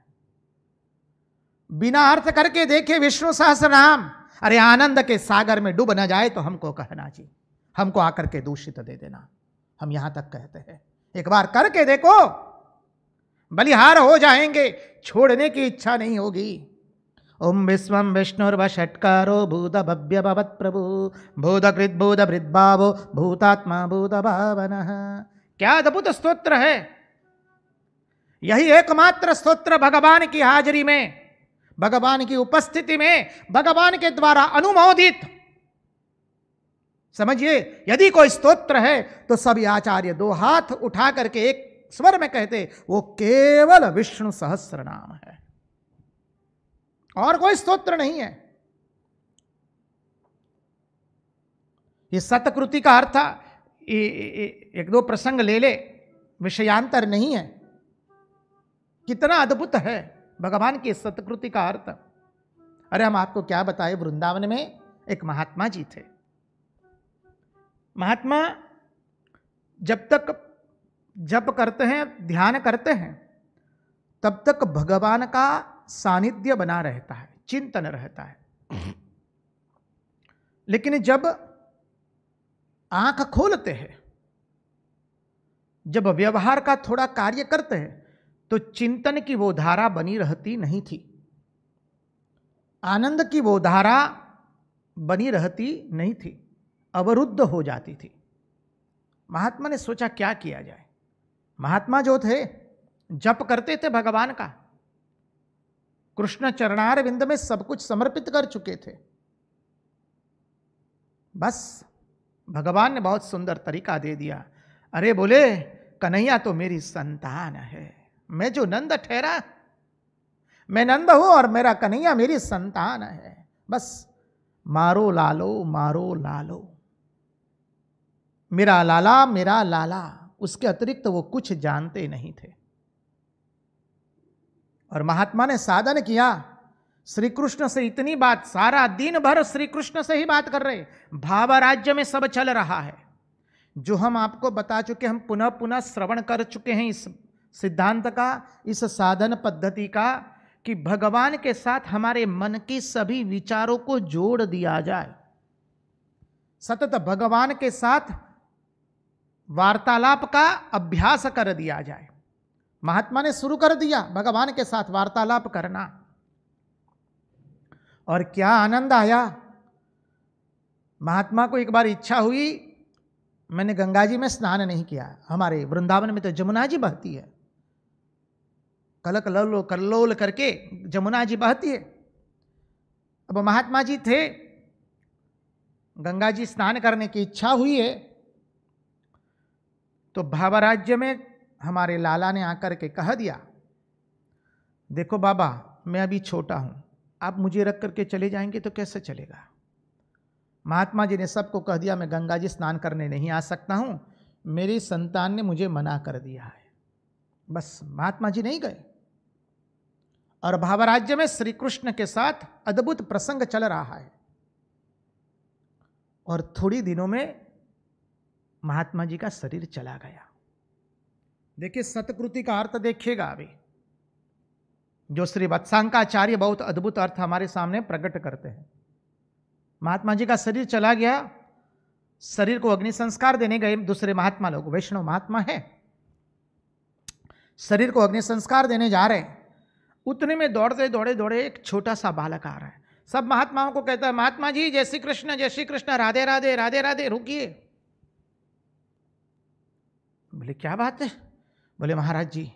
बिना अर्थ करके देखे विष्णु सहस्र नाम अरे आनंद के सागर में डूब न जाए तो हमको कहना जी हमको आकर के दूषित दे देना हम यहां तक कहते हैं एक बार करके देखो बलिहार हो जाएंगे छोड़ने की इच्छा नहीं होगी ओम विश्व षटकारो भूत भव्य भवत प्रभु कृत भूत भृद्भावो भूतात्मा भूत भावन क्या अद्भुत स्तोत्र है यही एकमात्र स्तोत्र भगवान की हाजिरी में भगवान की उपस्थिति में भगवान के द्वारा अनुमोदित समझिए यदि कोई स्तोत्र है तो सभी आचार्य दो हाथ उठा करके एक स्वर में कहते वो केवल विष्णु सहस्र नाम है और कोई स्तोत्र नहीं है ये सतकृति का अर्थ था एक दो प्रसंग ले ले विषयांतर नहीं है कितना अद्भुत है भगवान की सतकृति का अर्थ अरे हम आपको क्या बताए वृंदावन में एक महात्मा जी थे महात्मा जब तक जप करते हैं ध्यान करते हैं तब तक भगवान का सानिध्य बना रहता है चिंतन रहता है लेकिन जब आंख खोलते हैं जब व्यवहार का थोड़ा कार्य करते हैं तो चिंतन की वो धारा बनी रहती नहीं थी आनंद की वो धारा बनी रहती नहीं थी अवरुद्ध हो जाती थी महात्मा ने सोचा क्या किया जाए महात्मा जो थे जप करते थे भगवान का कृष्ण चरणार बिंद में सब कुछ समर्पित कर चुके थे बस भगवान ने बहुत सुंदर तरीका दे दिया अरे बोले कन्हैया तो मेरी संतान है मैं जो नंद ठहरा मैं नंद हूं और मेरा कन्हैया मेरी संतान है बस मारो लालो मारो लालो मेरा लाला मेरा लाला उसके अतिरिक्त वो कुछ जानते नहीं थे और महात्मा ने साधन किया श्री कृष्ण से इतनी बात सारा दिन भर श्री कृष्ण से ही बात कर रहे भाव राज्य में सब चल रहा है जो हम आपको बता चुके हम पुनः पुनः श्रवण कर चुके हैं इस सिद्धांत का इस साधन पद्धति का कि भगवान के साथ हमारे मन के सभी विचारों को जोड़ दिया जाए सतत भगवान के साथ वार्तालाप का अभ्यास कर दिया जाए महात्मा ने शुरू कर दिया भगवान के साथ वार्तालाप करना और क्या आनंद आया महात्मा को एक बार इच्छा हुई मैंने गंगा जी में स्नान नहीं किया हमारे वृंदावन में तो जमुना जी बहती है कलक ललो कल्लोल करके जमुना जी बहती है अब महात्मा जी थे गंगा जी स्नान करने की इच्छा हुई है तो राज्य में हमारे लाला ने आकर के कह दिया देखो बाबा मैं अभी छोटा हूँ आप मुझे रख करके चले जाएंगे तो कैसे चलेगा महात्मा जी ने सबको कह दिया मैं गंगा जी स्नान करने नहीं आ सकता हूँ मेरी संतान ने मुझे मना कर दिया है बस महात्मा जी नहीं गए और भावराज्य में श्री कृष्ण के साथ अद्भुत प्रसंग चल रहा है और थोड़ी दिनों में महात्मा जी का शरीर चला गया देखिए सतकृति का अर्थ देखिएगा अभी जो श्री वत्सांकाचार्य बहुत अद्भुत अर्थ हमारे सामने प्रकट करते हैं महात्मा जी का शरीर चला गया शरीर को अग्नि संस्कार देने गए दूसरे महात्मा लोग वैष्णव महात्मा है शरीर को अग्नि संस्कार देने जा रहे हैं उतने में दौड़ते दौड़े दौड़े एक छोटा सा बालक आ रहा है सब महात्माओं को कहता है महात्मा जी जय श्री कृष्ण जय श्री कृष्ण राधे राधे राधे राधे रुकिए बोले क्या बात है बोले महाराज जी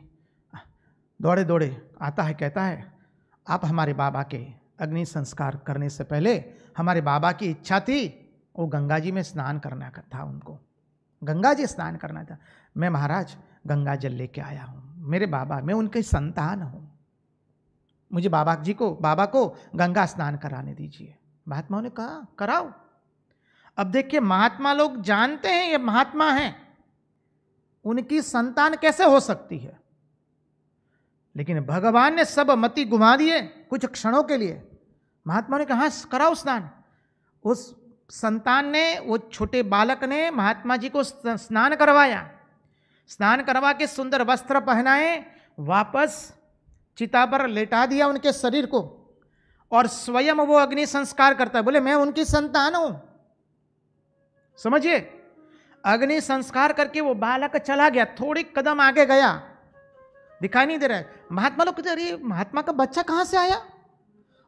दौड़े दौड़े आता है कहता है आप हमारे बाबा के अग्नि संस्कार करने से पहले हमारे बाबा की इच्छा थी वो गंगा जी में स्नान करना था उनको गंगा जी स्नान करना था मैं महाराज गंगा जल लेके आया हूँ मेरे बाबा मैं उनके संतान हूँ मुझे बाबा जी को बाबा को गंगा स्नान कराने दीजिए महात्माओं ने कहा कराओ अब देखिए महात्मा लोग जानते हैं ये महात्मा हैं उनकी संतान कैसे हो सकती है लेकिन भगवान ने सब मति गुमा दिए कुछ क्षणों के लिए महात्मा ने कहा कराओ स्नान उस संतान ने वो छोटे बालक ने महात्मा जी को स्नान करवाया स्नान करवा के सुंदर वस्त्र पहनाए वापस चिता पर लेटा दिया उनके शरीर को और स्वयं वो अग्नि संस्कार करता है बोले मैं उनकी संतान हूं समझिए अग्नि संस्कार करके वो बालक चला गया थोड़ी कदम आगे गया दिखाई नहीं दे रहा है महात्मा लोग कहते अरे महात्मा का बच्चा कहाँ से आया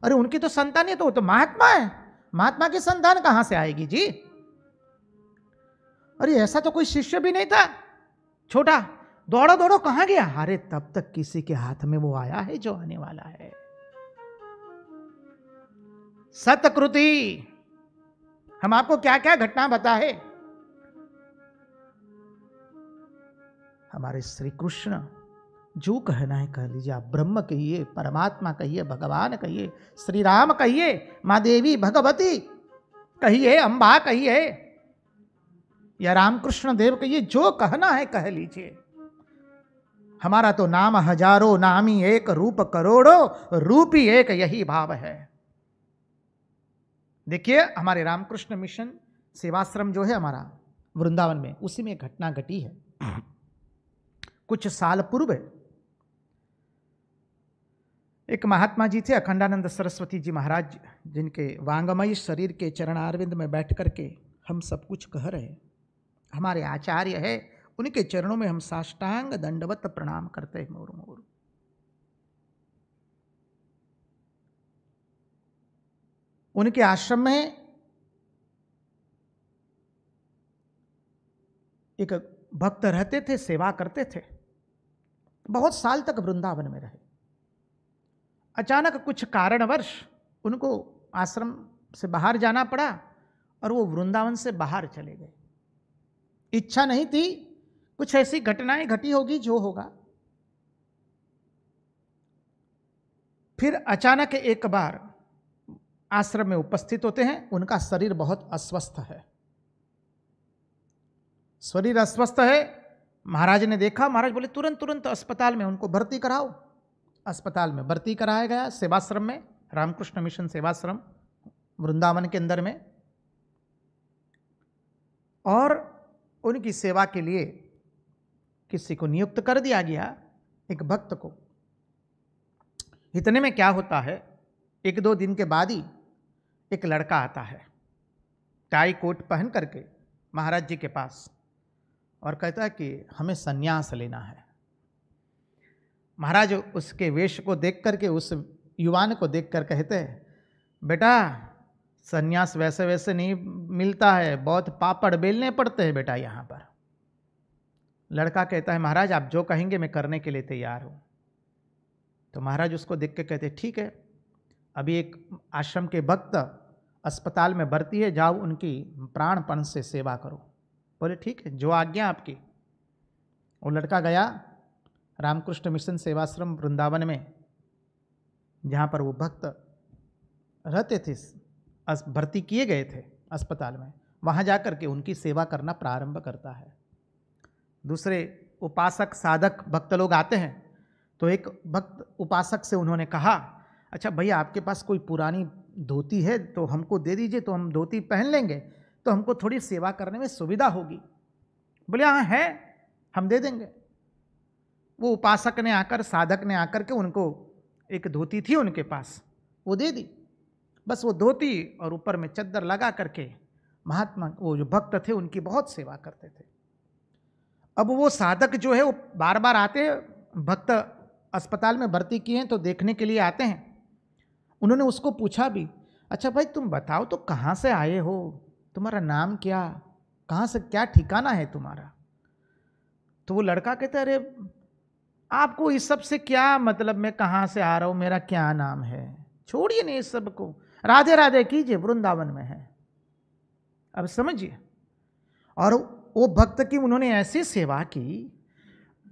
अरे उनकी तो संतान है तो वो तो महात्मा है महात्मा की संतान कहाँ से आएगी जी अरे ऐसा तो कोई शिष्य भी नहीं था छोटा दौड़ो दौड़ो कहाँ गया अरे तब तक किसी के हाथ में वो आया है जो आने वाला है सतकृति हम आपको क्या क्या घटना बता है हमारे श्री कृष्ण जो कहना है कह लीजिए आप ब्रह्म कहिए परमात्मा कहिए भगवान कहिए श्री राम कहिए माँ देवी भगवती कहिए अम्बा कहिए या रामकृष्ण देव कहिए जो कहना है कह लीजिए हमारा तो नाम हजारों नामी एक रूप करोड़ों रूपी एक यही भाव है देखिए हमारे रामकृष्ण मिशन सेवाश्रम जो है हमारा वृंदावन में उसी में घटना घटी है कुछ साल पूर्व एक महात्मा जी थे अखंडानंद सरस्वती जी महाराज जिनके वांगमय शरीर के चरण अरविंद में बैठ करके हम सब कुछ कह रहे हमारे आचार्य है उनके चरणों में हम साष्टांग दंडवत प्रणाम करते हैं मोरू मोरू उनके आश्रम में एक भक्त रहते थे सेवा करते थे बहुत साल तक वृंदावन में रहे अचानक कुछ कारणवश उनको आश्रम से बाहर जाना पड़ा और वो वृंदावन से बाहर चले गए इच्छा नहीं थी कुछ ऐसी घटनाएं घटी होगी जो होगा फिर अचानक एक बार आश्रम में उपस्थित होते हैं उनका शरीर बहुत अस्वस्थ है शरीर अस्वस्थ है महाराज ने देखा महाराज बोले तुरंत तुरंत अस्पताल में उनको भर्ती कराओ अस्पताल में भर्ती कराया गया सेवाश्रम में रामकृष्ण मिशन सेवाश्रम वृंदावन के अंदर में और उनकी सेवा के लिए किसी को नियुक्त कर दिया गया एक भक्त को इतने में क्या होता है एक दो दिन के बाद ही एक लड़का आता है टाई कोट पहन करके महाराज जी के पास और कहता है कि हमें संन्यास लेना है महाराज उसके वेश को देख करके उस युवान को देख कर कहते हैं बेटा संन्यास वैसे वैसे नहीं मिलता है बहुत पापड़ बेलने पड़ते हैं बेटा यहाँ पर लड़का कहता है महाराज आप जो कहेंगे मैं करने के लिए तैयार हूँ तो महाराज उसको देख के कहते ठीक है अभी एक आश्रम के भक्त अस्पताल में भर्ती है जाओ उनकी प्राणपण से सेवा करो बोले ठीक है जो आज्ञा आपकी वो लड़का गया रामकृष्ण मिशन सेवाश्रम वृंदावन में जहाँ पर वो भक्त रहते थे भर्ती किए गए थे अस्पताल में वहाँ जा कर के उनकी सेवा करना प्रारंभ करता है दूसरे उपासक साधक भक्त लोग आते हैं तो एक भक्त उपासक से उन्होंने कहा अच्छा भैया आपके पास कोई पुरानी धोती है तो हमको दे दीजिए तो हम धोती पहन लेंगे तो हमको थोड़ी सेवा करने में सुविधा होगी बोले हाँ है हम दे देंगे वो उपासक ने आकर साधक ने आकर के उनको एक धोती थी उनके पास वो दे दी बस वो धोती और ऊपर में चद्दर लगा करके महात्मा वो जो भक्त थे उनकी बहुत सेवा करते थे अब वो साधक जो है वो बार बार आते भक्त अस्पताल में भर्ती किए हैं तो देखने के लिए आते हैं उन्होंने उसको पूछा भी अच्छा भाई तुम बताओ तो कहाँ से आए हो तुम्हारा नाम क्या कहाँ से क्या ठिकाना है तुम्हारा तो वो लड़का कहता अरे आपको इस सब से क्या मतलब मैं कहाँ से आ रहा हूँ मेरा क्या नाम है छोड़िए नहीं इस सब को राधे राधे कीजिए वृंदावन में है अब समझिए और वो भक्त की उन्होंने ऐसी सेवा की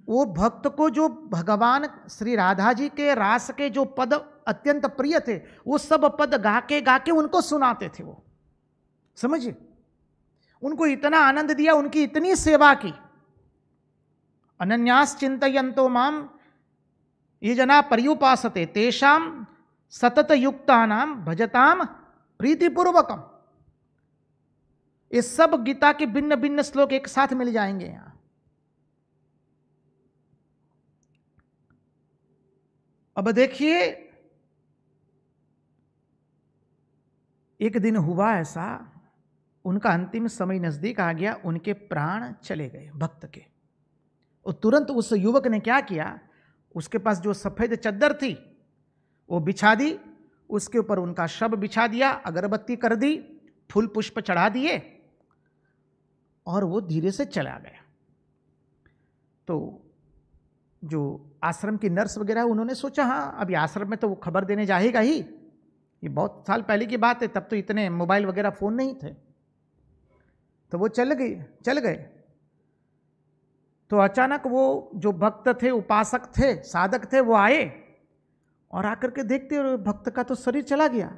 वो भक्त को जो भगवान श्री राधा जी के रास के जो पद अत्यंत प्रिय थे वो सब पद गा के गा के उनको सुनाते थे वो समझिए उनको इतना आनंद दिया उनकी इतनी सेवा की अनन्यास चिंतयंतो माम ये जना पर्युपास तेषाम सतत युक्ता नाम भजताम प्रीतिपूर्वकम ये सब गीता के भिन्न भिन्न श्लोक एक साथ मिल जाएंगे यहां अब देखिए एक दिन हुआ ऐसा उनका अंतिम समय नज़दीक आ गया उनके प्राण चले गए भक्त के और तुरंत उस युवक ने क्या किया उसके पास जो सफ़ेद चद्दर थी वो बिछा दी उसके ऊपर उनका शब बिछा दिया अगरबत्ती कर दी फूल पुष्प चढ़ा दिए और वो धीरे से चला गया तो जो आश्रम की नर्स वगैरह उन्होंने सोचा हाँ अभी आश्रम में तो वो खबर देने जाएगा ही ये बहुत साल पहले की बात है तब तो इतने मोबाइल वगैरह फ़ोन नहीं थे तो वो चल गई चल गए तो अचानक वो जो भक्त थे उपासक थे साधक थे वो आए और आकर के देखते और भक्त का तो शरीर चला गया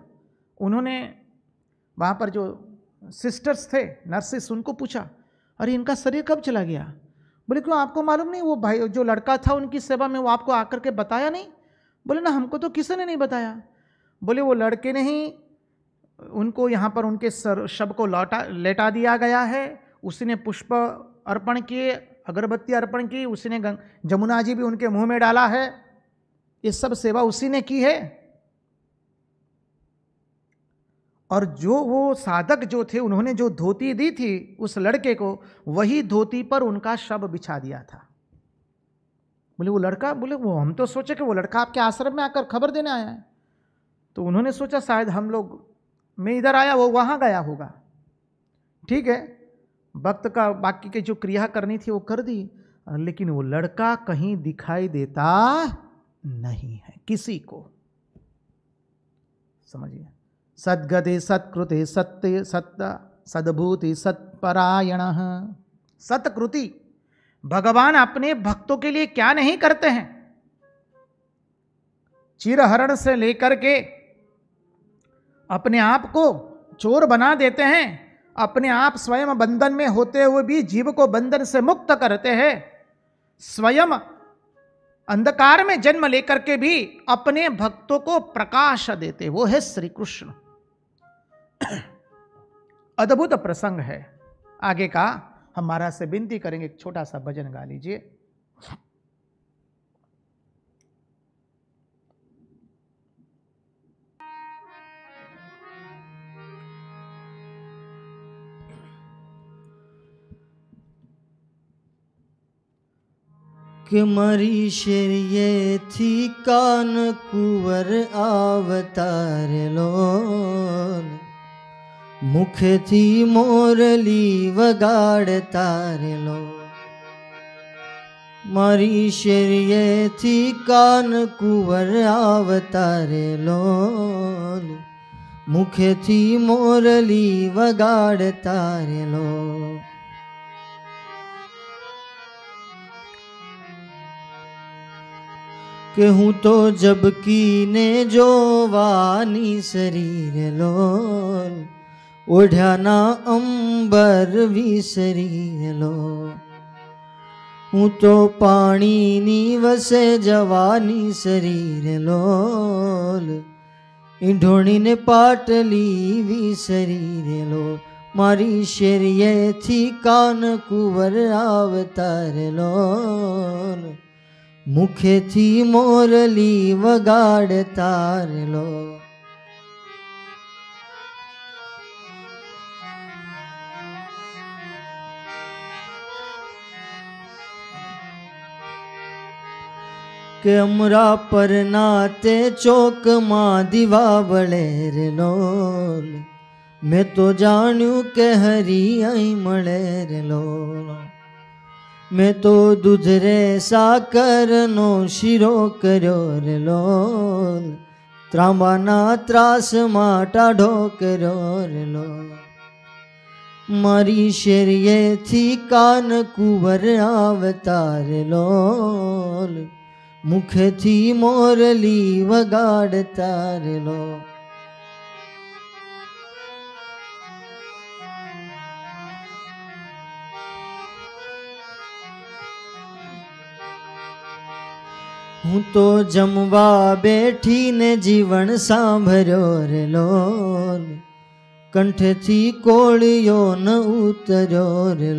उन्होंने वहाँ पर जो सिस्टर्स थे नर्सेस उनको पूछा अरे इनका शरीर कब चला गया बोले क्यों आपको मालूम नहीं वो भाई जो लड़का था उनकी सेवा में वो आपको आकर के बताया नहीं बोले ना हमको तो किसी ने नहीं बताया बोले वो लड़के ने ही उनको यहाँ पर उनके सर शब को लौटा लेटा दिया गया है उसने पुष्प अर्पण किए अगरबत्ती अर्पण की उसने ने जमुना जी भी उनके मुंह में डाला है ये सब सेवा उसी ने की है और जो वो साधक जो थे उन्होंने जो धोती दी थी उस लड़के को वही धोती पर उनका शब बिछा दिया था बोले वो लड़का बोले वो हम तो सोचे कि वो लड़का आपके आश्रम में आकर खबर देने आया है तो उन्होंने सोचा शायद हम लोग मैं इधर आया वो वहाँ गया होगा ठीक है भक्त का बाकी की जो क्रिया करनी थी वो कर दी लेकिन वो लड़का कहीं दिखाई देता नहीं है किसी को समझिए सदगति सत्कृति सत्य सत्य सदभूति सत्परायण सतकृति भगवान अपने भक्तों के लिए क्या नहीं करते हैं चिरहरण से लेकर के अपने आप को चोर बना देते हैं अपने आप स्वयं बंधन में होते हुए भी जीव को बंधन से मुक्त करते हैं स्वयं अंधकार में जन्म लेकर के भी अपने भक्तों को प्रकाश देते वो है श्री कृष्ण *clears throat* अद्भुत प्रसंग है आगे का हम महाराज से विनती करेंगे एक छोटा सा भजन गा लीजिए આંખ મારી શેરીએથી કાન કુંવર આવતારેલો મુખથી મોરલી વગાડ તારેલો મારી શેરીએથી કાન કુંવર આવતારેલો મુખેથી મોરલી વગાડ कहूँ तो जब कीने जो वानी शरीर लोल ओढ़ा ना अंबर भी शरीर लो हूँ तो पानी नी वसे जवानी शरीर लोल पाटली भी शरीर लो मारी शरीय थी कान कुवर आवतार લો મુખે થી મોરલી વગાડતા રે લો કે અમરા પર નાચે ચોક માં દિવાબળે રે લો મે તો જાણ્યું કે હરી આઈ મળે રે લો મેં તો દૂધરે સાકરનો શીરો કર્યો રે લોલ ત્રાંબાના ત્રાસમાં ટાઢો કર્યો રે લોલ મારી શેરીએથી કાન કુંવર આવતા રે લોલ મુખેથી મોરલી વગાડતા રે લોલ હું તો જમવા બેઠીને જીવન સાંભર્યો રે કંઠથી કંઠેથી કોળિયો ન ઉતર્યો રે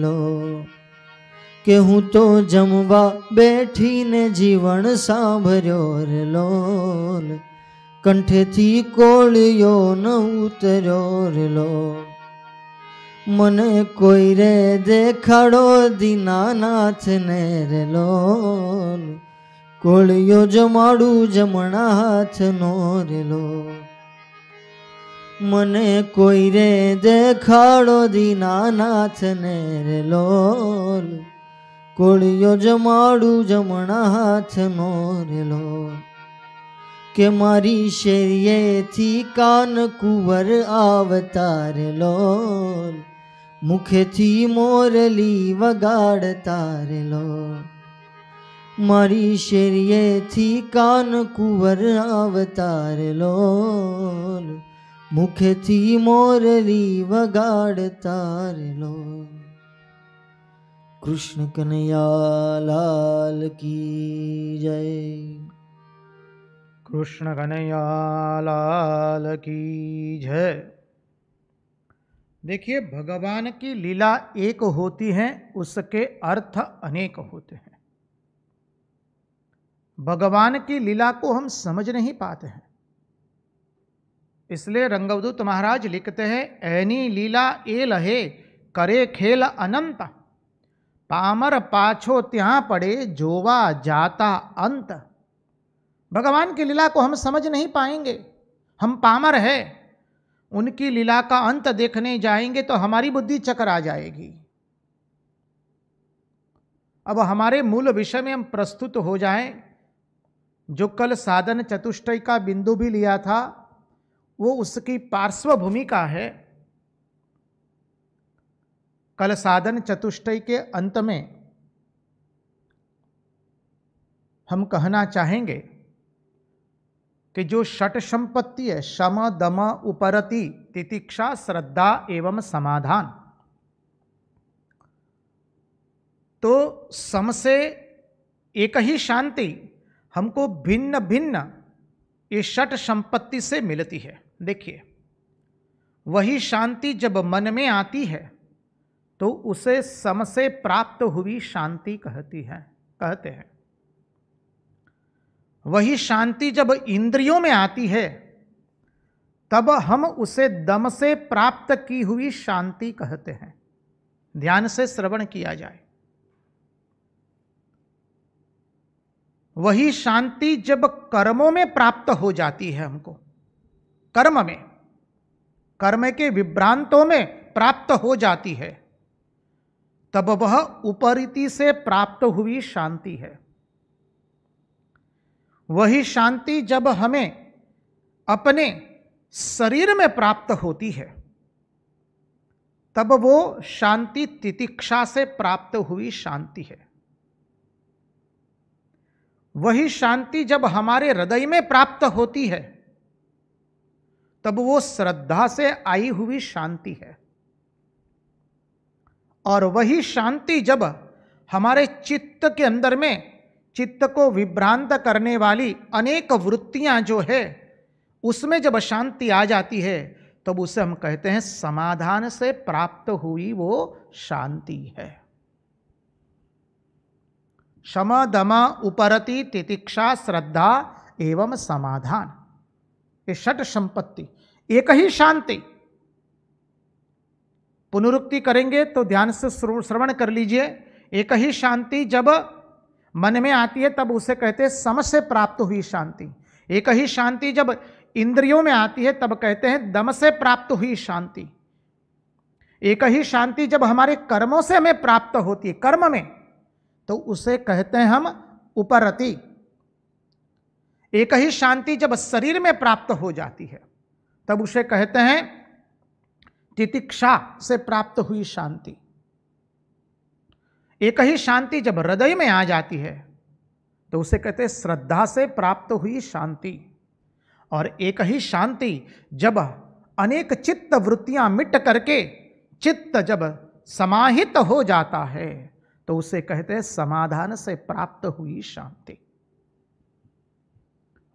કે હું તો જમવા બેઠીને જીવન સાંભર્યો રે લોલ કંઠેથી કોળિયો ન ઉતર્યો રે મને કોઈ રે દેખાડો દીનાનાથને રે કોળિયો જમાડું જમણા હાથ નો રેલો મને કોઈ રે દેખાડો દીનાનાથને રેલો કોળિયો જમાડું જમણા હાથ નો રેલો કે મારી શેરીએથી કાન કુંવર આવતા રેલો મુખેથી મોરલી વગાડતા રેલો મારી શેરીએથી કાન કુંવર અવતાર લોલ મુખેથી મોરલી વગાડતાર લોલ કૃષ્ણ કનૈયા લાલ કી જય કૃષ્ણ કનૈયા લાલ કી જય देखिए भगवान की लीला एक होती है उसके अर्थ अनेक होते हैं भगवान की लीला को हम समझ नहीं पाते हैं इसलिए रंगवदूत महाराज लिखते हैं ऐनी लीला ए लहे करे खेल अनंत पामर पाछो त्या पड़े जोवा जाता अंत भगवान की लीला को हम समझ नहीं पाएंगे हम पामर है उनकी लीला का अंत देखने जाएंगे तो हमारी बुद्धि चक्र आ जाएगी अब हमारे मूल विषय में हम प्रस्तुत हो जाएं जो कल साधन चतुष्टय का बिंदु भी लिया था वो उसकी पार्श्व भूमिका है कल साधन चतुष्टय के अंत में हम कहना चाहेंगे कि जो षट संपत्ति है शम दम उपरति तितिक्षा श्रद्धा एवं समाधान तो सम से एक ही शांति हमको भिन्न भिन्न ये षट संपत्ति से मिलती है देखिए वही शांति जब मन में आती है तो उसे सम से प्राप्त हुई शांति कहती है कहते हैं वही शांति जब इंद्रियों में आती है तब हम उसे दम से प्राप्त की हुई शांति कहते हैं ध्यान से श्रवण किया जाए वही शांति जब कर्मों में प्राप्त हो जाती है हमको कर्म में कर्म के विभ्रांतों में प्राप्त हो जाती है तब वह उपरीति से प्राप्त हुई शांति है वही शांति जब हमें अपने शरीर में प्राप्त होती है तब वो शांति तितिक्षा से प्राप्त हुई शांति है वही शांति जब हमारे हृदय में प्राप्त होती है तब वो श्रद्धा से आई हुई शांति है और वही शांति जब हमारे चित्त के अंदर में चित्त को विभ्रांत करने वाली अनेक वृत्तियां जो है उसमें जब शांति आ जाती है तब उसे हम कहते हैं समाधान से प्राप्त हुई वो शांति है शम दम उपरति तितिक्षा श्रद्धा एवं समाधान ये षट संपत्ति एक ही शांति पुनरुक्ति करेंगे तो ध्यान से श्रवण कर लीजिए एक ही शांति जब मन में आती है तब उसे कहते हैं सम से प्राप्त हुई शांति एक ही शांति जब इंद्रियों में आती है तब कहते हैं दम से प्राप्त हुई शांति एक ही शांति जब हमारे कर्मों से हमें प्राप्त होती है कर्म में तो उसे कहते हैं हम उपरति एक ही शांति जब शरीर में प्राप्त हो जाती है तब उसे कहते हैं तितिक्षा से प्राप्त हुई शांति एक ही शांति जब हृदय में आ जाती है तो उसे कहते हैं श्रद्धा से प्राप्त हुई शांति और एक ही शांति जब अनेक चित्त वृत्तियां मिट करके चित्त जब समाहित हो जाता है तो उसे कहते हैं समाधान से प्राप्त हुई शांति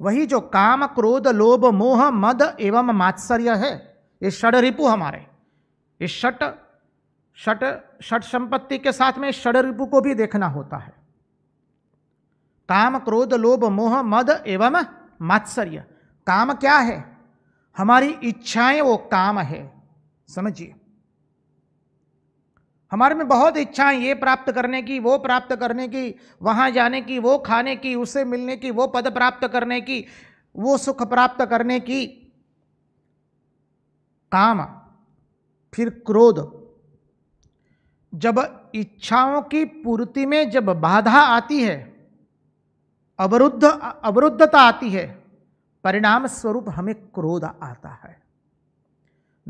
वही जो काम क्रोध लोभ मोह मद एवं मात्सर्य है ये षड रिपु हमारे ये षट षट षट संपत्ति के साथ में षड रिपु को भी देखना होता है काम क्रोध लोभ मोह मद एवं मात्सर्य काम क्या है हमारी इच्छाएं वो काम है समझिए हमारे में बहुत इच्छाएं ये प्राप्त करने की वो प्राप्त करने की वहाँ जाने की वो खाने की उससे मिलने की वो पद प्राप्त करने की वो सुख प्राप्त करने की काम फिर क्रोध जब इच्छाओं की पूर्ति में जब बाधा आती है अवरुद्ध अवरुद्धता आती है परिणाम स्वरूप हमें क्रोध आता है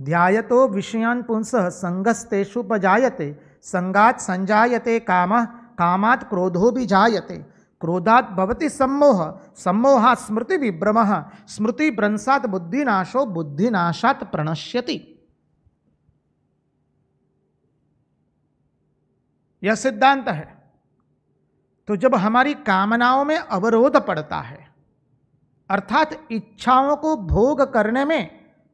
ध्यायतो विषयान पुंस संगस्तेषु पजायते संगात संजायते काम कामात क्रोधो भी जायते क्रोधात भवति सम्मोह सम्मोहा स्मृति विभ्रम स्मृति भ्रंसात बुद्धिनाशो बुद्धिनाशात प्रणश्यति यह सिद्धांत है तो जब हमारी कामनाओं में अवरोध पड़ता है अर्थात इच्छाओं को भोग करने में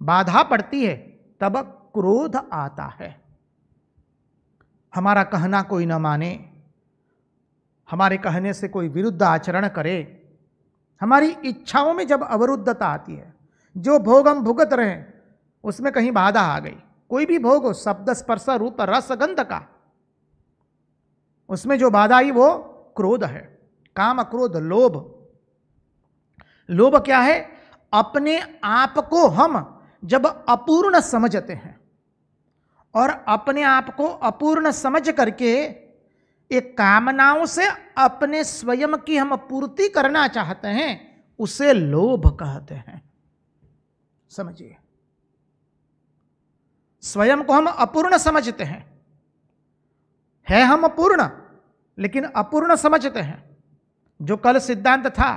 बाधा पड़ती है तब क्रोध आता है हमारा कहना कोई न माने हमारे कहने से कोई विरुद्ध आचरण करे हमारी इच्छाओं में जब अवरुद्धता आती है जो भोग हम भुगत रहे हैं उसमें कहीं बाधा आ गई कोई भी भोग हो शब्द स्पर्श रूप रस गंध का उसमें जो बाधा आई वो क्रोध है काम क्रोध लोभ लोभ क्या है अपने आप को हम जब अपूर्ण समझते हैं और अपने आप को अपूर्ण समझ करके एक कामनाओं से अपने स्वयं की हम पूर्ति करना चाहते हैं उसे लोभ कहते हैं समझिए स्वयं को हम अपूर्ण समझते हैं है हम अपूर्ण लेकिन अपूर्ण समझते हैं जो कल सिद्धांत था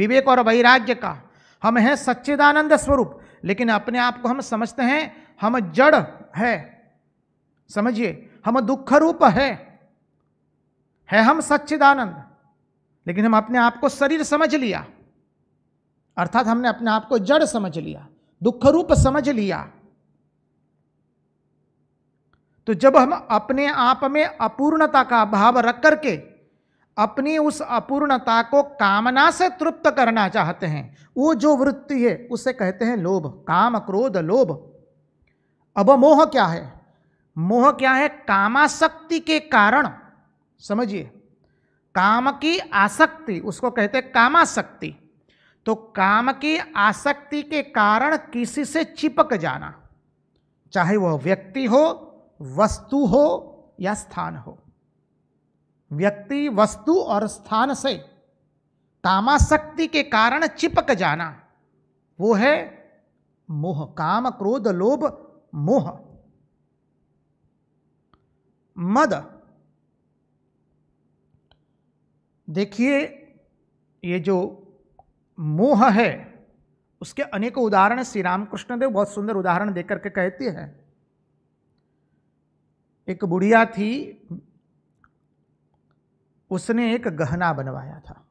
विवेक और वैराग्य का हम हैं सच्चिदानंद स्वरूप लेकिन अपने आप को हम समझते हैं हम जड़ है समझिए हम दुख रूप है है हम सच्चिदानंद लेकिन हम अपने आप को शरीर समझ लिया अर्थात हमने अपने आप को जड़ समझ लिया दुख रूप समझ लिया तो जब हम अपने आप में अपूर्णता का भाव रख करके अपनी उस अपूर्णता को कामना से तृप्त करना चाहते हैं वो जो वृत्ति है उसे कहते हैं लोभ काम क्रोध लोभ अब मोह क्या है मोह क्या है कामाशक्ति के कारण समझिए काम की आसक्ति उसको कहते हैं कामाशक्ति तो काम की आसक्ति के कारण किसी से चिपक जाना चाहे वह व्यक्ति हो वस्तु हो या स्थान हो व्यक्ति वस्तु और स्थान से कामाशक्ति के कारण चिपक जाना वो है मोह काम क्रोध लोभ मोह मद देखिए ये जो मोह है उसके अनेक उदाहरण श्री रामकृष्ण देव बहुत सुंदर उदाहरण देकर के कहते हैं एक बुढ़िया थी उसने एक गहना बनवाया था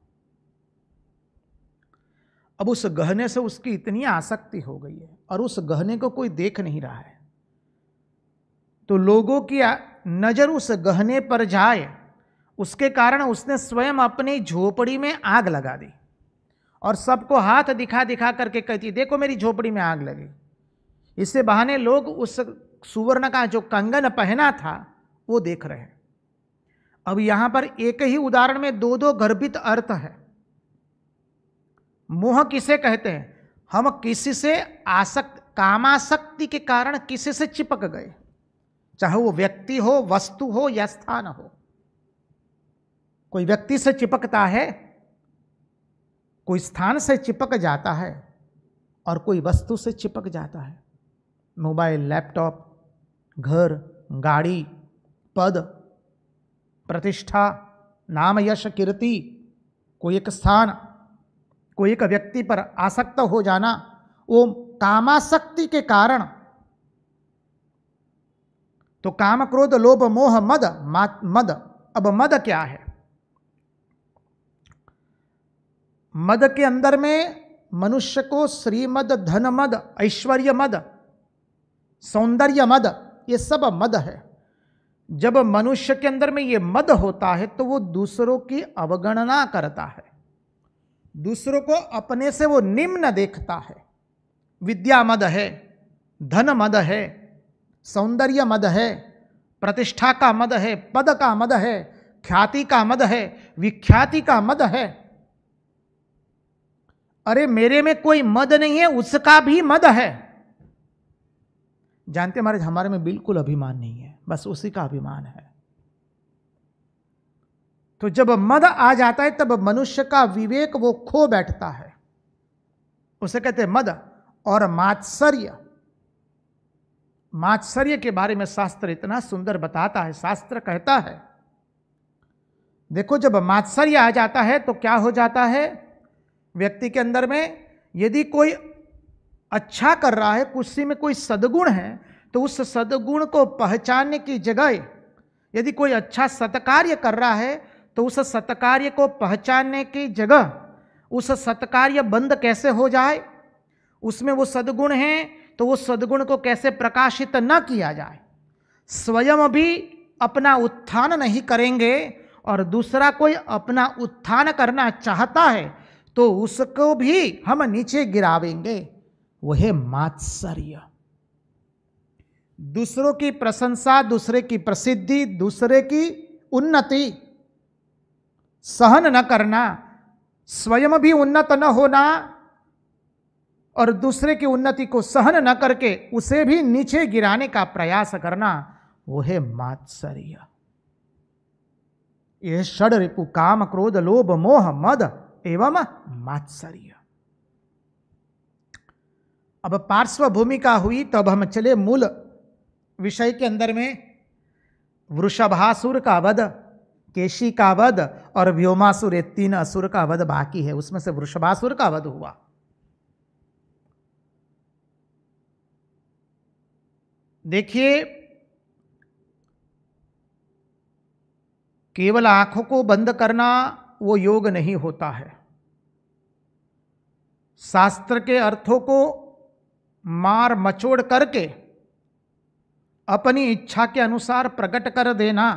अब उस गहने से उसकी इतनी आसक्ति हो गई है और उस गहने को कोई देख नहीं रहा है तो लोगों की नज़र उस गहने पर जाए उसके कारण उसने स्वयं अपनी झोपड़ी में आग लगा दी और सबको हाथ दिखा दिखा करके कहती देखो मेरी झोपड़ी में आग लगी इससे बहाने लोग उस सुवर्ण का जो कंगन पहना था वो देख रहे हैं अब यहां पर एक ही उदाहरण में दो दो गर्भित अर्थ है मोह किसे कहते हैं हम किसी से आसक्त कामाशक्ति के कारण किसी से चिपक गए चाहे वो व्यक्ति हो वस्तु हो या स्थान हो कोई व्यक्ति से चिपकता है कोई स्थान से चिपक जाता है और कोई वस्तु से चिपक जाता है मोबाइल लैपटॉप घर गाड़ी पद प्रतिष्ठा नाम यश कीर्ति कोई एक स्थान कोई एक व्यक्ति पर आसक्त हो जाना वो कामासक्ति के कारण तो काम क्रोध लोभ मोह मद मद अब मद क्या है मद के अंदर में मनुष्य को श्रीमद धन मद ऐश्वर्य मद सौंदर्य मद ये सब मद है जब मनुष्य के अंदर में ये मद होता है तो वो दूसरों की अवगणना करता है दूसरों को अपने से वो निम्न देखता है विद्या मद है धन मद है सौंदर्य मद है प्रतिष्ठा का मद है पद का मद है ख्याति का मद है विख्याति का मद है अरे मेरे में कोई मद नहीं है उसका भी मद है जानते हमारे हमारे में बिल्कुल अभिमान नहीं है बस उसी का अभिमान है तो जब मद आ जाता है तब मनुष्य का विवेक वो खो बैठता है उसे कहते हैं मद और मात्सर्य मात्सर्य के बारे में शास्त्र इतना सुंदर बताता है शास्त्र कहता है देखो जब मात्सर्य आ जाता है तो क्या हो जाता है व्यक्ति के अंदर में यदि कोई अच्छा कर रहा है कुछ में कोई सदगुण है तो उस सदगुण को पहचानने की जगह यदि कोई अच्छा सत्कार्य कर रहा है तो उस सत्कार्य को पहचानने की जगह उस सत्कार्य बंद कैसे हो जाए उसमें वो सदगुण हैं तो वो सदगुण को कैसे प्रकाशित न किया जाए स्वयं भी अपना उत्थान नहीं करेंगे और दूसरा कोई अपना उत्थान करना चाहता है तो उसको भी हम नीचे गिरावेंगे वह मात्सर्य दूसरों की प्रशंसा दूसरे की प्रसिद्धि दूसरे की उन्नति सहन न करना स्वयं भी उन्नत न होना और दूसरे की उन्नति को सहन न करके उसे भी नीचे गिराने का प्रयास करना वो है मात्सर्य यह षड रिपु काम क्रोध लोभ मोह मद एवं मात्सर्य अब पार्श्व भूमिका हुई तब हम चले मूल विषय के अंदर में वृषभासुर का वध केशी का वध और व्योमासुर ये तीन असुर का वध बाकी है उसमें से वृषभासुर का वध हुआ देखिए केवल आंखों को बंद करना वो योग नहीं होता है शास्त्र के अर्थों को मार मचोड़ करके अपनी इच्छा के अनुसार प्रकट कर देना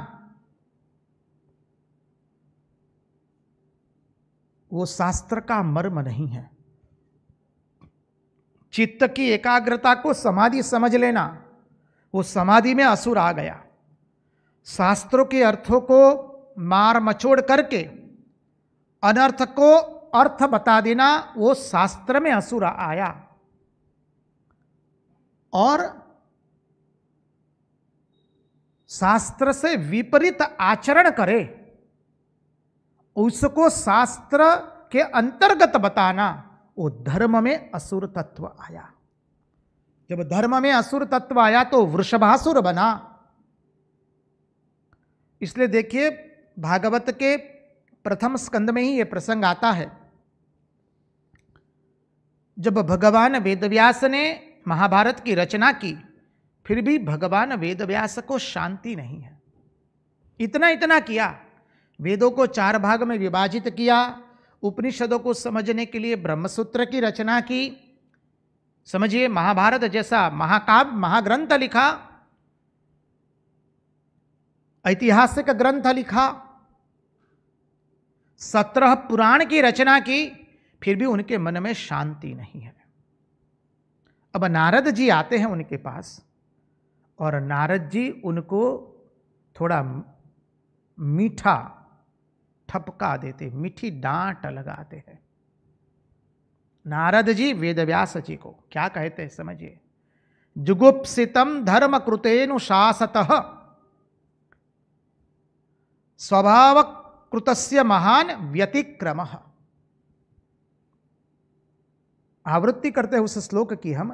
वो शास्त्र का मर्म नहीं है चित्त की एकाग्रता को समाधि समझ लेना वो समाधि में असुर आ गया शास्त्रों के अर्थों को मार मचोड़ करके अनर्थ को अर्थ बता देना वो शास्त्र में असुर आया और शास्त्र से विपरीत आचरण करे उसको शास्त्र के अंतर्गत बताना वो धर्म में असुर तत्व आया जब धर्म में असुर तत्व आया तो वृषभासुर बना इसलिए देखिए भागवत के प्रथम स्कंद में ही ये प्रसंग आता है जब भगवान वेदव्यास ने महाभारत की रचना की फिर भी भगवान वेद व्यास को शांति नहीं है इतना इतना किया वेदों को चार भाग में विभाजित किया उपनिषदों को समझने के लिए ब्रह्मसूत्र की रचना की समझिए महाभारत जैसा महाकाव्य महाग्रंथ लिखा ऐतिहासिक ग्रंथ लिखा सत्रह पुराण की रचना की फिर भी उनके मन में शांति नहीं है अब नारद जी आते हैं उनके पास और नारद जी उनको थोड़ा मीठा ठपका देते मीठी डांट लगाते हैं नारद जी वेदव्यास जी को क्या कहते हैं समझिए जुगुप्सितम धर्म शासत स्वभाव कृतस्य महान व्यतिक्रम आवृत्ति करते हैं उस श्लोक की हम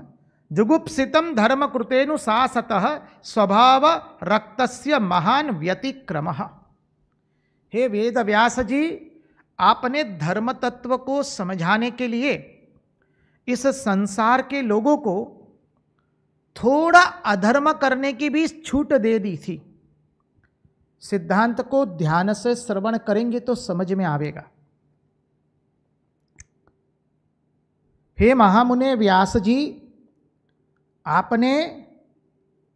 जुगुप्सितम धर्म कृतेनु सासतः स्वभाव रक्तस्य महान व्यतिक्रम हे वेद व्यास जी आपने धर्म तत्व को समझाने के लिए इस संसार के लोगों को थोड़ा अधर्म करने की भी छूट दे दी थी सिद्धांत को ध्यान से श्रवण करेंगे तो समझ में आवेगा हे महामुने व्यास जी आपने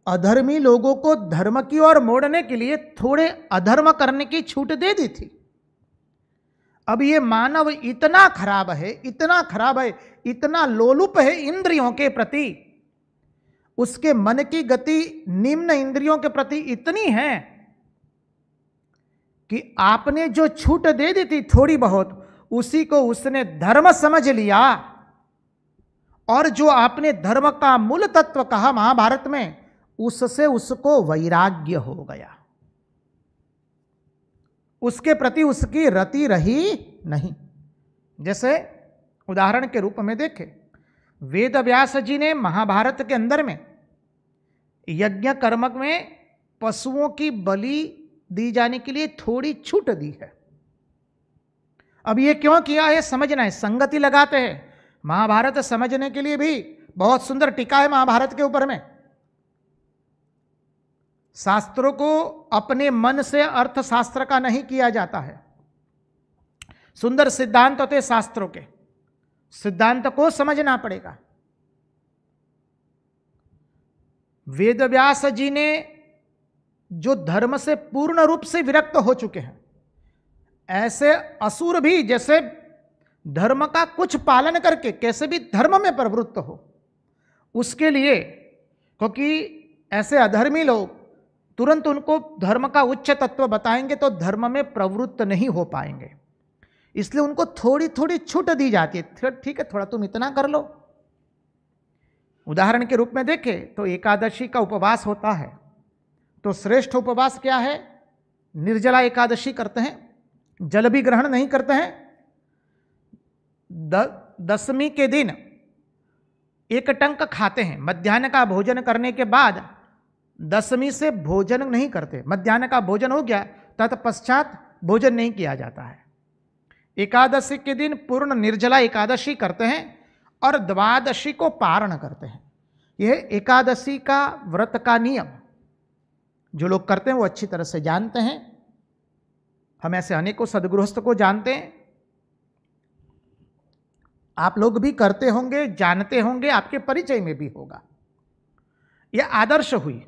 अधर्मी लोगों को धर्म की ओर मोड़ने के लिए थोड़े अधर्म करने की छूट दे दी थी अब ये मानव इतना खराब है इतना खराब है इतना लोलुप है इंद्रियों के प्रति उसके मन की गति निम्न इंद्रियों के प्रति इतनी है कि आपने जो छूट दे दी थी थोड़ी बहुत उसी को उसने धर्म समझ लिया और जो आपने धर्म का मूल तत्व कहा महाभारत में उससे उसको वैराग्य हो गया उसके प्रति उसकी रति रही नहीं जैसे उदाहरण के रूप में देखें वेद व्यास जी ने महाभारत के अंदर में यज्ञ कर्मक में पशुओं की बलि दी जाने के लिए थोड़ी छूट दी है अब ये क्यों किया है समझना है संगति लगाते हैं महाभारत समझने के लिए भी बहुत सुंदर टीका है महाभारत के ऊपर में शास्त्रों को अपने मन से अर्थशास्त्र का नहीं किया जाता है सुंदर सिद्धांत होते शास्त्रों के सिद्धांत को समझना पड़ेगा वेद व्यास जी ने जो धर्म से पूर्ण रूप से विरक्त हो चुके हैं ऐसे असुर भी जैसे धर्म का कुछ पालन करके कैसे भी धर्म में प्रवृत्त हो उसके लिए क्योंकि ऐसे अधर्मी लोग तुरंत उनको धर्म का उच्च तत्व बताएंगे तो धर्म में प्रवृत्त नहीं हो पाएंगे इसलिए उनको थोड़ी थोड़ी छूट दी जाती है ठीक है थोड़ा तुम इतना कर लो उदाहरण के रूप में देखें तो एकादशी का उपवास होता है तो श्रेष्ठ उपवास क्या है निर्जला एकादशी करते हैं जल भी ग्रहण नहीं करते हैं दसवीं के दिन एक टंक खाते हैं मध्यान्ह का भोजन करने के बाद दसवीं से भोजन नहीं करते मध्यान्ह का भोजन हो गया तत्पश्चात भोजन नहीं किया जाता है एकादशी के दिन पूर्ण निर्जला एकादशी करते हैं और द्वादशी को पारण करते हैं यह एकादशी का व्रत का नियम जो लोग करते हैं वो अच्छी तरह से जानते हैं हम ऐसे अनेकों सदगृहस्थ को जानते हैं आप लोग भी करते होंगे जानते होंगे आपके परिचय में भी होगा यह आदर्श हुई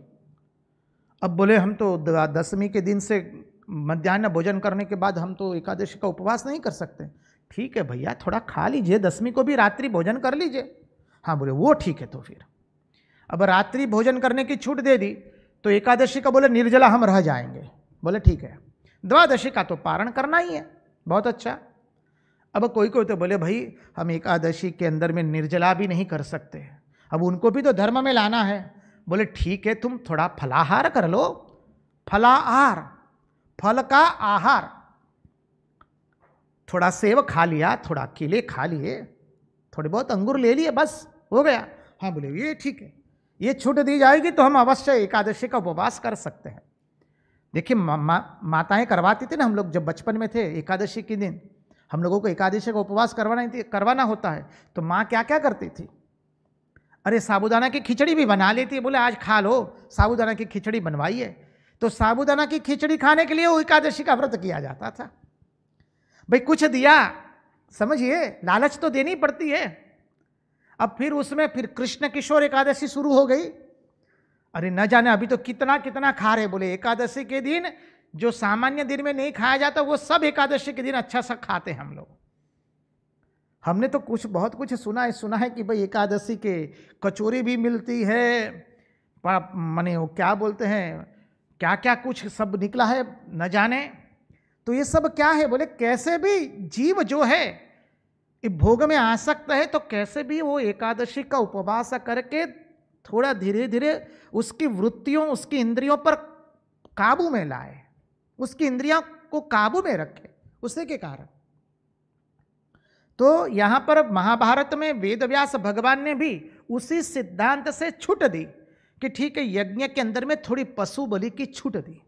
अब बोले हम तो दसवीं के दिन से मध्यान्ह भोजन करने के बाद हम तो एकादशी का उपवास नहीं कर सकते ठीक है भैया थोड़ा खा लीजिए दसवीं को भी रात्रि भोजन कर लीजिए हाँ बोले वो ठीक है तो फिर अब रात्रि भोजन करने की छूट दे दी तो एकादशी का बोले निर्जला हम रह जाएंगे बोले ठीक है द्वादशी का तो पारण करना ही है बहुत अच्छा अब कोई कोई तो बोले भाई हम एकादशी के अंदर में निर्जला भी नहीं कर सकते अब उनको भी तो धर्म में लाना है बोले ठीक है तुम थोड़ा फलाहार कर लो फलाहार फल का आहार थोड़ा सेब खा लिया थोड़ा केले खा लिए थोड़े बहुत अंगूर ले लिए बस हो गया हाँ बोले ये ठीक है ये छूट दी जाएगी तो हम अवश्य एकादशी का उपवास कर सकते हैं देखिए मा, मा, माताएं करवाती थी ना हम लोग जब बचपन में थे एकादशी के दिन हम लोगों को एकादशी का उपवास करवाना करवाना होता है तो माँ क्या क्या करती थी अरे साबुदाना की खिचड़ी भी बना लेती है बोले आज खा लो साबुदाना की खिचड़ी बनवाइए तो साबुदाना की खिचड़ी खाने के लिए वो एकादशी का व्रत किया जाता था भाई कुछ दिया समझिए लालच तो देनी पड़ती है अब फिर उसमें फिर कृष्ण किशोर एकादशी शुरू हो गई अरे न जाने अभी तो कितना कितना खा रहे बोले एकादशी के दिन जो सामान्य दिन में नहीं खाया जाता वो सब एकादशी के दिन अच्छा सा खाते हैं हम लोग हमने तो कुछ बहुत कुछ सुना है सुना है कि भाई एकादशी के कचोरी भी मिलती है माने वो क्या बोलते हैं क्या क्या कुछ सब निकला है न जाने तो ये सब क्या है बोले कैसे भी जीव जो है भोग में आ सकता है तो कैसे भी वो एकादशी का उपवास करके थोड़ा धीरे धीरे उसकी वृत्तियों उसकी इंद्रियों पर काबू में लाए उसकी इंद्रिया को काबू में रखे उसे के कारण तो यहां पर महाभारत में वेदव्यास भगवान ने भी उसी सिद्धांत से छूट दी कि ठीक है यज्ञ के अंदर में थोड़ी पशु बलि की छूट दी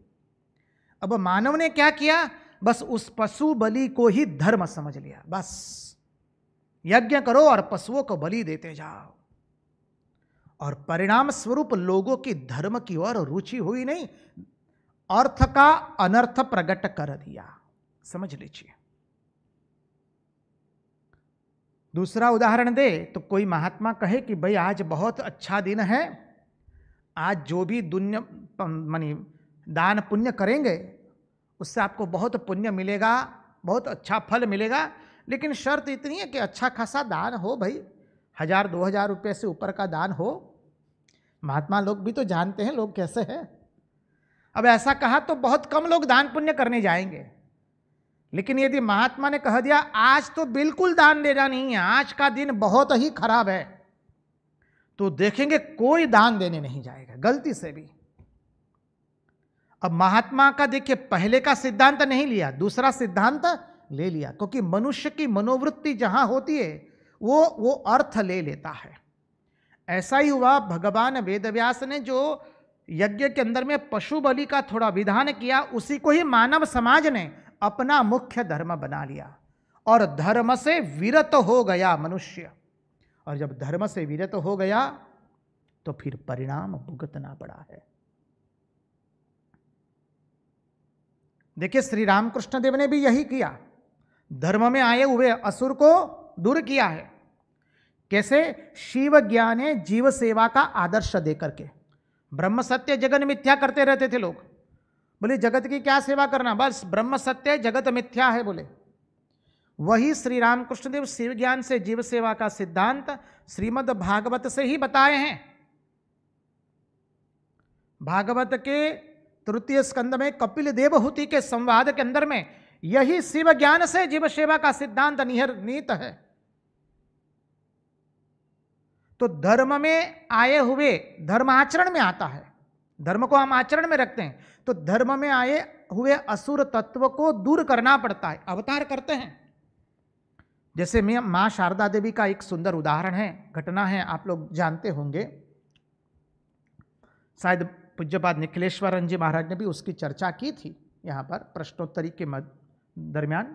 अब मानव ने क्या किया बस उस पशु बलि को ही धर्म समझ लिया बस यज्ञ करो और पशुओं को बलि देते जाओ और परिणाम स्वरूप लोगों की धर्म की ओर रुचि हुई नहीं अर्थ का अनर्थ प्रकट कर दिया समझ लीजिए दूसरा उदाहरण दे तो कोई महात्मा कहे कि भाई आज बहुत अच्छा दिन है आज जो भी दुन्य मानी दान पुण्य करेंगे उससे आपको बहुत पुण्य मिलेगा बहुत अच्छा फल मिलेगा लेकिन शर्त इतनी है कि अच्छा खासा दान हो भाई हज़ार दो हज़ार रुपये से ऊपर का दान हो महात्मा लोग भी तो जानते हैं लोग कैसे हैं अब ऐसा कहा तो बहुत कम लोग दान पुण्य करने जाएंगे लेकिन यदि महात्मा ने कह दिया आज तो बिल्कुल दान देना नहीं है आज का दिन बहुत ही खराब है तो देखेंगे कोई दान देने नहीं जाएगा गलती से भी अब महात्मा का देखिए पहले का सिद्धांत नहीं लिया दूसरा सिद्धांत ले लिया क्योंकि मनुष्य की मनोवृत्ति जहां होती है वो वो अर्थ ले लेता है ऐसा ही हुआ भगवान वेदव्यास ने जो यज्ञ के अंदर में पशु बलि का थोड़ा विधान किया उसी को ही मानव समाज ने अपना मुख्य धर्म बना लिया और धर्म से विरत हो गया मनुष्य और जब धर्म से विरत हो गया तो फिर परिणाम भुगतना पड़ा है देखिए श्री रामकृष्ण देव ने भी यही किया धर्म में आए हुए असुर को दूर किया है कैसे शिव ज्ञाने जीव सेवा का आदर्श देकर के ब्रह्म सत्य जगत मिथ्या करते रहते थे लोग बोले जगत की क्या सेवा करना बस ब्रह्म सत्य जगत मिथ्या है बोले वही श्री रामकृष्णदेव शिव ज्ञान से जीव सेवा का सिद्धांत श्रीमद् भागवत से ही बताए हैं भागवत के तृतीय स्कंद में कपिल देवहूति के संवाद के अंदर में यही शिव ज्ञान से जीव सेवा का सिद्धांत नीत है तो धर्म में आए हुए धर्म आचरण में आता है धर्म को हम आचरण में रखते हैं तो धर्म में आए हुए असुर तत्व को दूर करना पड़ता है अवतार करते हैं जैसे मैं माँ शारदा देवी का एक सुंदर उदाहरण है घटना है आप लोग जानते होंगे शायद पूज्यपाद निखिलेश्वरन जी महाराज ने भी उसकी चर्चा की थी यहाँ पर प्रश्नोत्तरी के मध्य दरमियान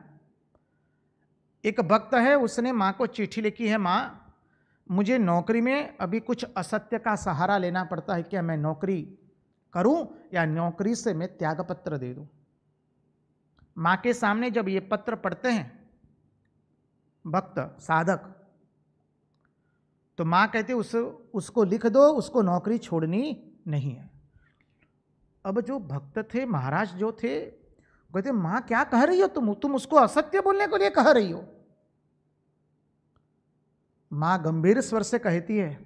एक भक्त है उसने माँ को चिट्ठी लिखी है माँ मुझे नौकरी में अभी कुछ असत्य का सहारा लेना पड़ता है क्या मैं नौकरी करूं या नौकरी से मैं त्याग पत्र दे दूं माँ के सामने जब ये पत्र पढ़ते हैं भक्त साधक तो माँ कहती उस उसको लिख दो उसको नौकरी छोड़नी नहीं है अब जो भक्त थे महाराज जो थे कहते माँ क्या कह रही हो तुम तुम उसको असत्य बोलने के लिए कह रही हो माँ गंभीर स्वर से कहती है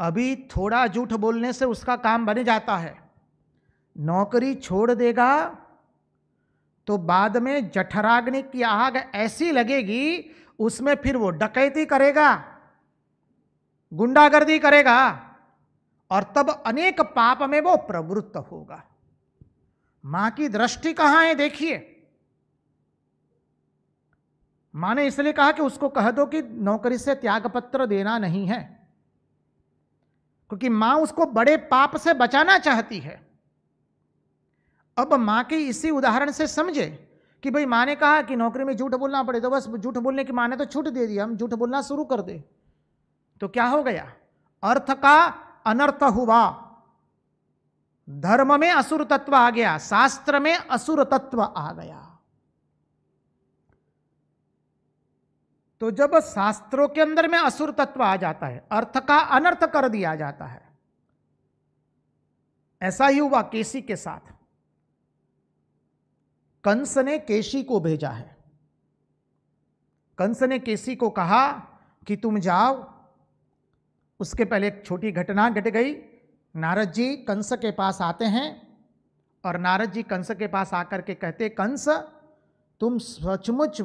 अभी थोड़ा झूठ बोलने से उसका काम बन जाता है नौकरी छोड़ देगा तो बाद में जठराग्नि की आग ऐसी लगेगी उसमें फिर वो डकैती करेगा गुंडागर्दी करेगा और तब अनेक पाप में वो प्रवृत्त होगा मां की दृष्टि कहाँ है देखिए माँ ने इसलिए कहा कि उसको कह दो कि नौकरी से त्यागपत्र देना नहीं है क्योंकि माँ उसको बड़े पाप से बचाना चाहती है अब माँ के इसी उदाहरण से समझे कि भाई माँ ने कहा कि नौकरी में झूठ बोलना पड़े तो बस झूठ बोलने की माँ ने तो छूट दे दी हम झूठ बोलना शुरू कर दे तो क्या हो गया अर्थ का अनर्थ हुआ धर्म में असुर तत्व आ गया शास्त्र में असुर तत्व आ गया तो जब शास्त्रों के अंदर में असुर तत्व आ जाता है अर्थ का अनर्थ कर दिया जाता है ऐसा ही हुआ केसी के साथ कंस ने केसी को भेजा है कंस ने केसी को कहा कि तुम जाओ उसके पहले एक छोटी घटना घट गई नारद जी कंस के पास आते हैं और नारद जी कंस के पास आकर के कहते कंस तुम सचमुच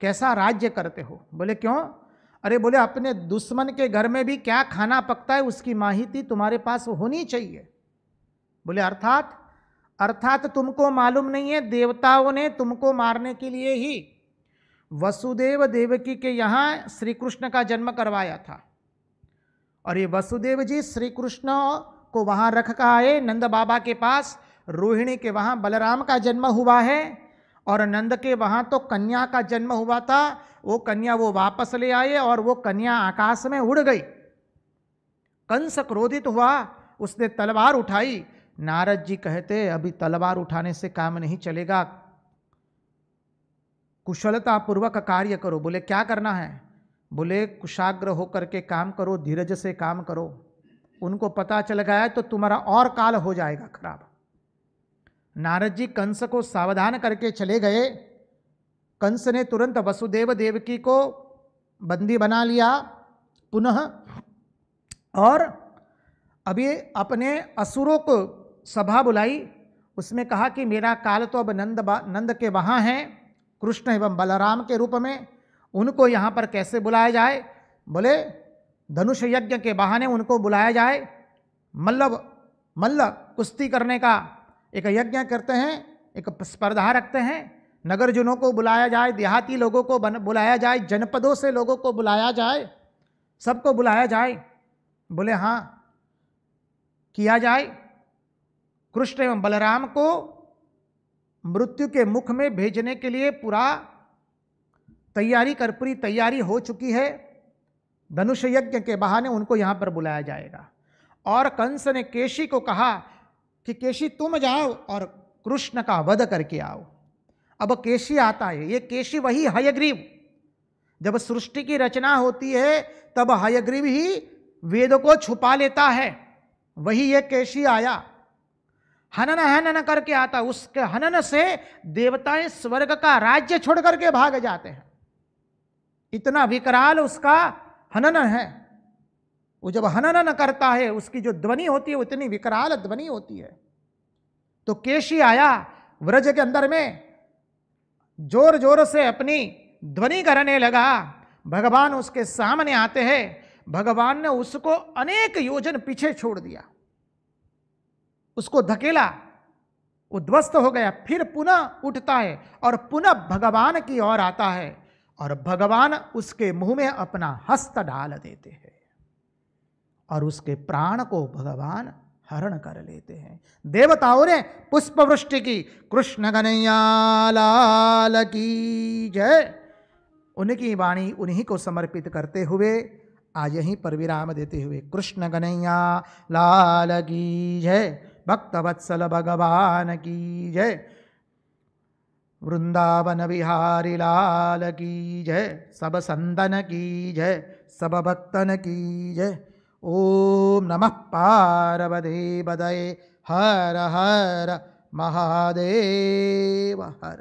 कैसा राज्य करते हो बोले क्यों अरे बोले अपने दुश्मन के घर में भी क्या खाना पकता है उसकी माहिती तुम्हारे पास होनी चाहिए बोले अर्थात अर्थात तुमको मालूम नहीं है देवताओं ने तुमको मारने के लिए ही वसुदेव देवकी के यहाँ श्री कृष्ण का जन्म करवाया था और ये वसुदेव जी श्री कृष्ण को वहाँ रख कर आए नंद बाबा के पास रोहिणी के वहाँ बलराम का जन्म हुआ है और नंद के वहाँ तो कन्या का जन्म हुआ था वो कन्या वो वापस ले आए और वो कन्या आकाश में उड़ गई कंस क्रोधित हुआ उसने तलवार उठाई नारद जी कहते अभी तलवार उठाने से काम नहीं चलेगा कुशलतापूर्वक कार्य करो बोले क्या करना है बोले कुशाग्र होकर के काम करो धीरज से काम करो उनको पता चल गया तो तुम्हारा और काल हो जाएगा खराब नारद जी कंस को सावधान करके चले गए कंस ने तुरंत वसुदेव देवकी को बंदी बना लिया पुनः और अभी अपने असुरों को सभा बुलाई उसमें कहा कि मेरा काल तो अब नंद नंद के वहाँ हैं कृष्ण एवं बलराम के रूप में उनको यहाँ पर कैसे बुलाया जाए बोले धनुष यज्ञ के बहाने उनको बुलाया जाए मल्लभ मल्ल कुश्ती करने का एक यज्ञ करते हैं एक स्पर्धा रखते हैं नगरजनों को बुलाया जाए देहाती लोगों को बुलाया जाए जनपदों से लोगों को बुलाया जाए सबको बुलाया जाए बोले हाँ किया जाए कृष्ण एवं बलराम को मृत्यु के मुख में भेजने के लिए पूरा तैयारी कर पूरी तैयारी हो चुकी है धनुष यज्ञ के बहाने उनको यहाँ पर बुलाया जाएगा और कंस ने केशी को कहा कि केशी तुम जाओ और कृष्ण का वध करके आओ अब केशी आता है ये केशी वही हयग्रीव जब सृष्टि की रचना होती है तब हयग्रीव ही वेद को छुपा लेता है वही ये केशी आया हनन हनन करके आता उसके हनन से देवताएं स्वर्ग का राज्य छोड़ करके भाग जाते हैं इतना विकराल उसका हनन है वो जब हनन करता है उसकी जो ध्वनि होती है उतनी विकराल ध्वनि होती है तो केशी आया व्रज के अंदर में जोर जोर से अपनी ध्वनि करने लगा भगवान उसके सामने आते हैं भगवान ने उसको अनेक योजन पीछे छोड़ दिया उसको धकेला उध्वस्त हो गया फिर पुनः उठता है और पुनः भगवान की ओर आता है और भगवान उसके मुंह में अपना हस्त डाल देते हैं और उसके प्राण को भगवान हरण कर लेते हैं देवताओं ने पुष्पवृष्टि की कृष्ण कन्हैया लाल की जय उनकी वाणी उन्हीं को समर्पित करते हुए आज यहीं पर विराम देते हुए कृष्ण कन्हैया लाल की जय भक्तवत्सल भगवान की जय वृंदावन विहारी लाल की जय सब संदन की जय सब भक्तन की जय ॐ नमः पार्वती पदये हर हर महादेव हर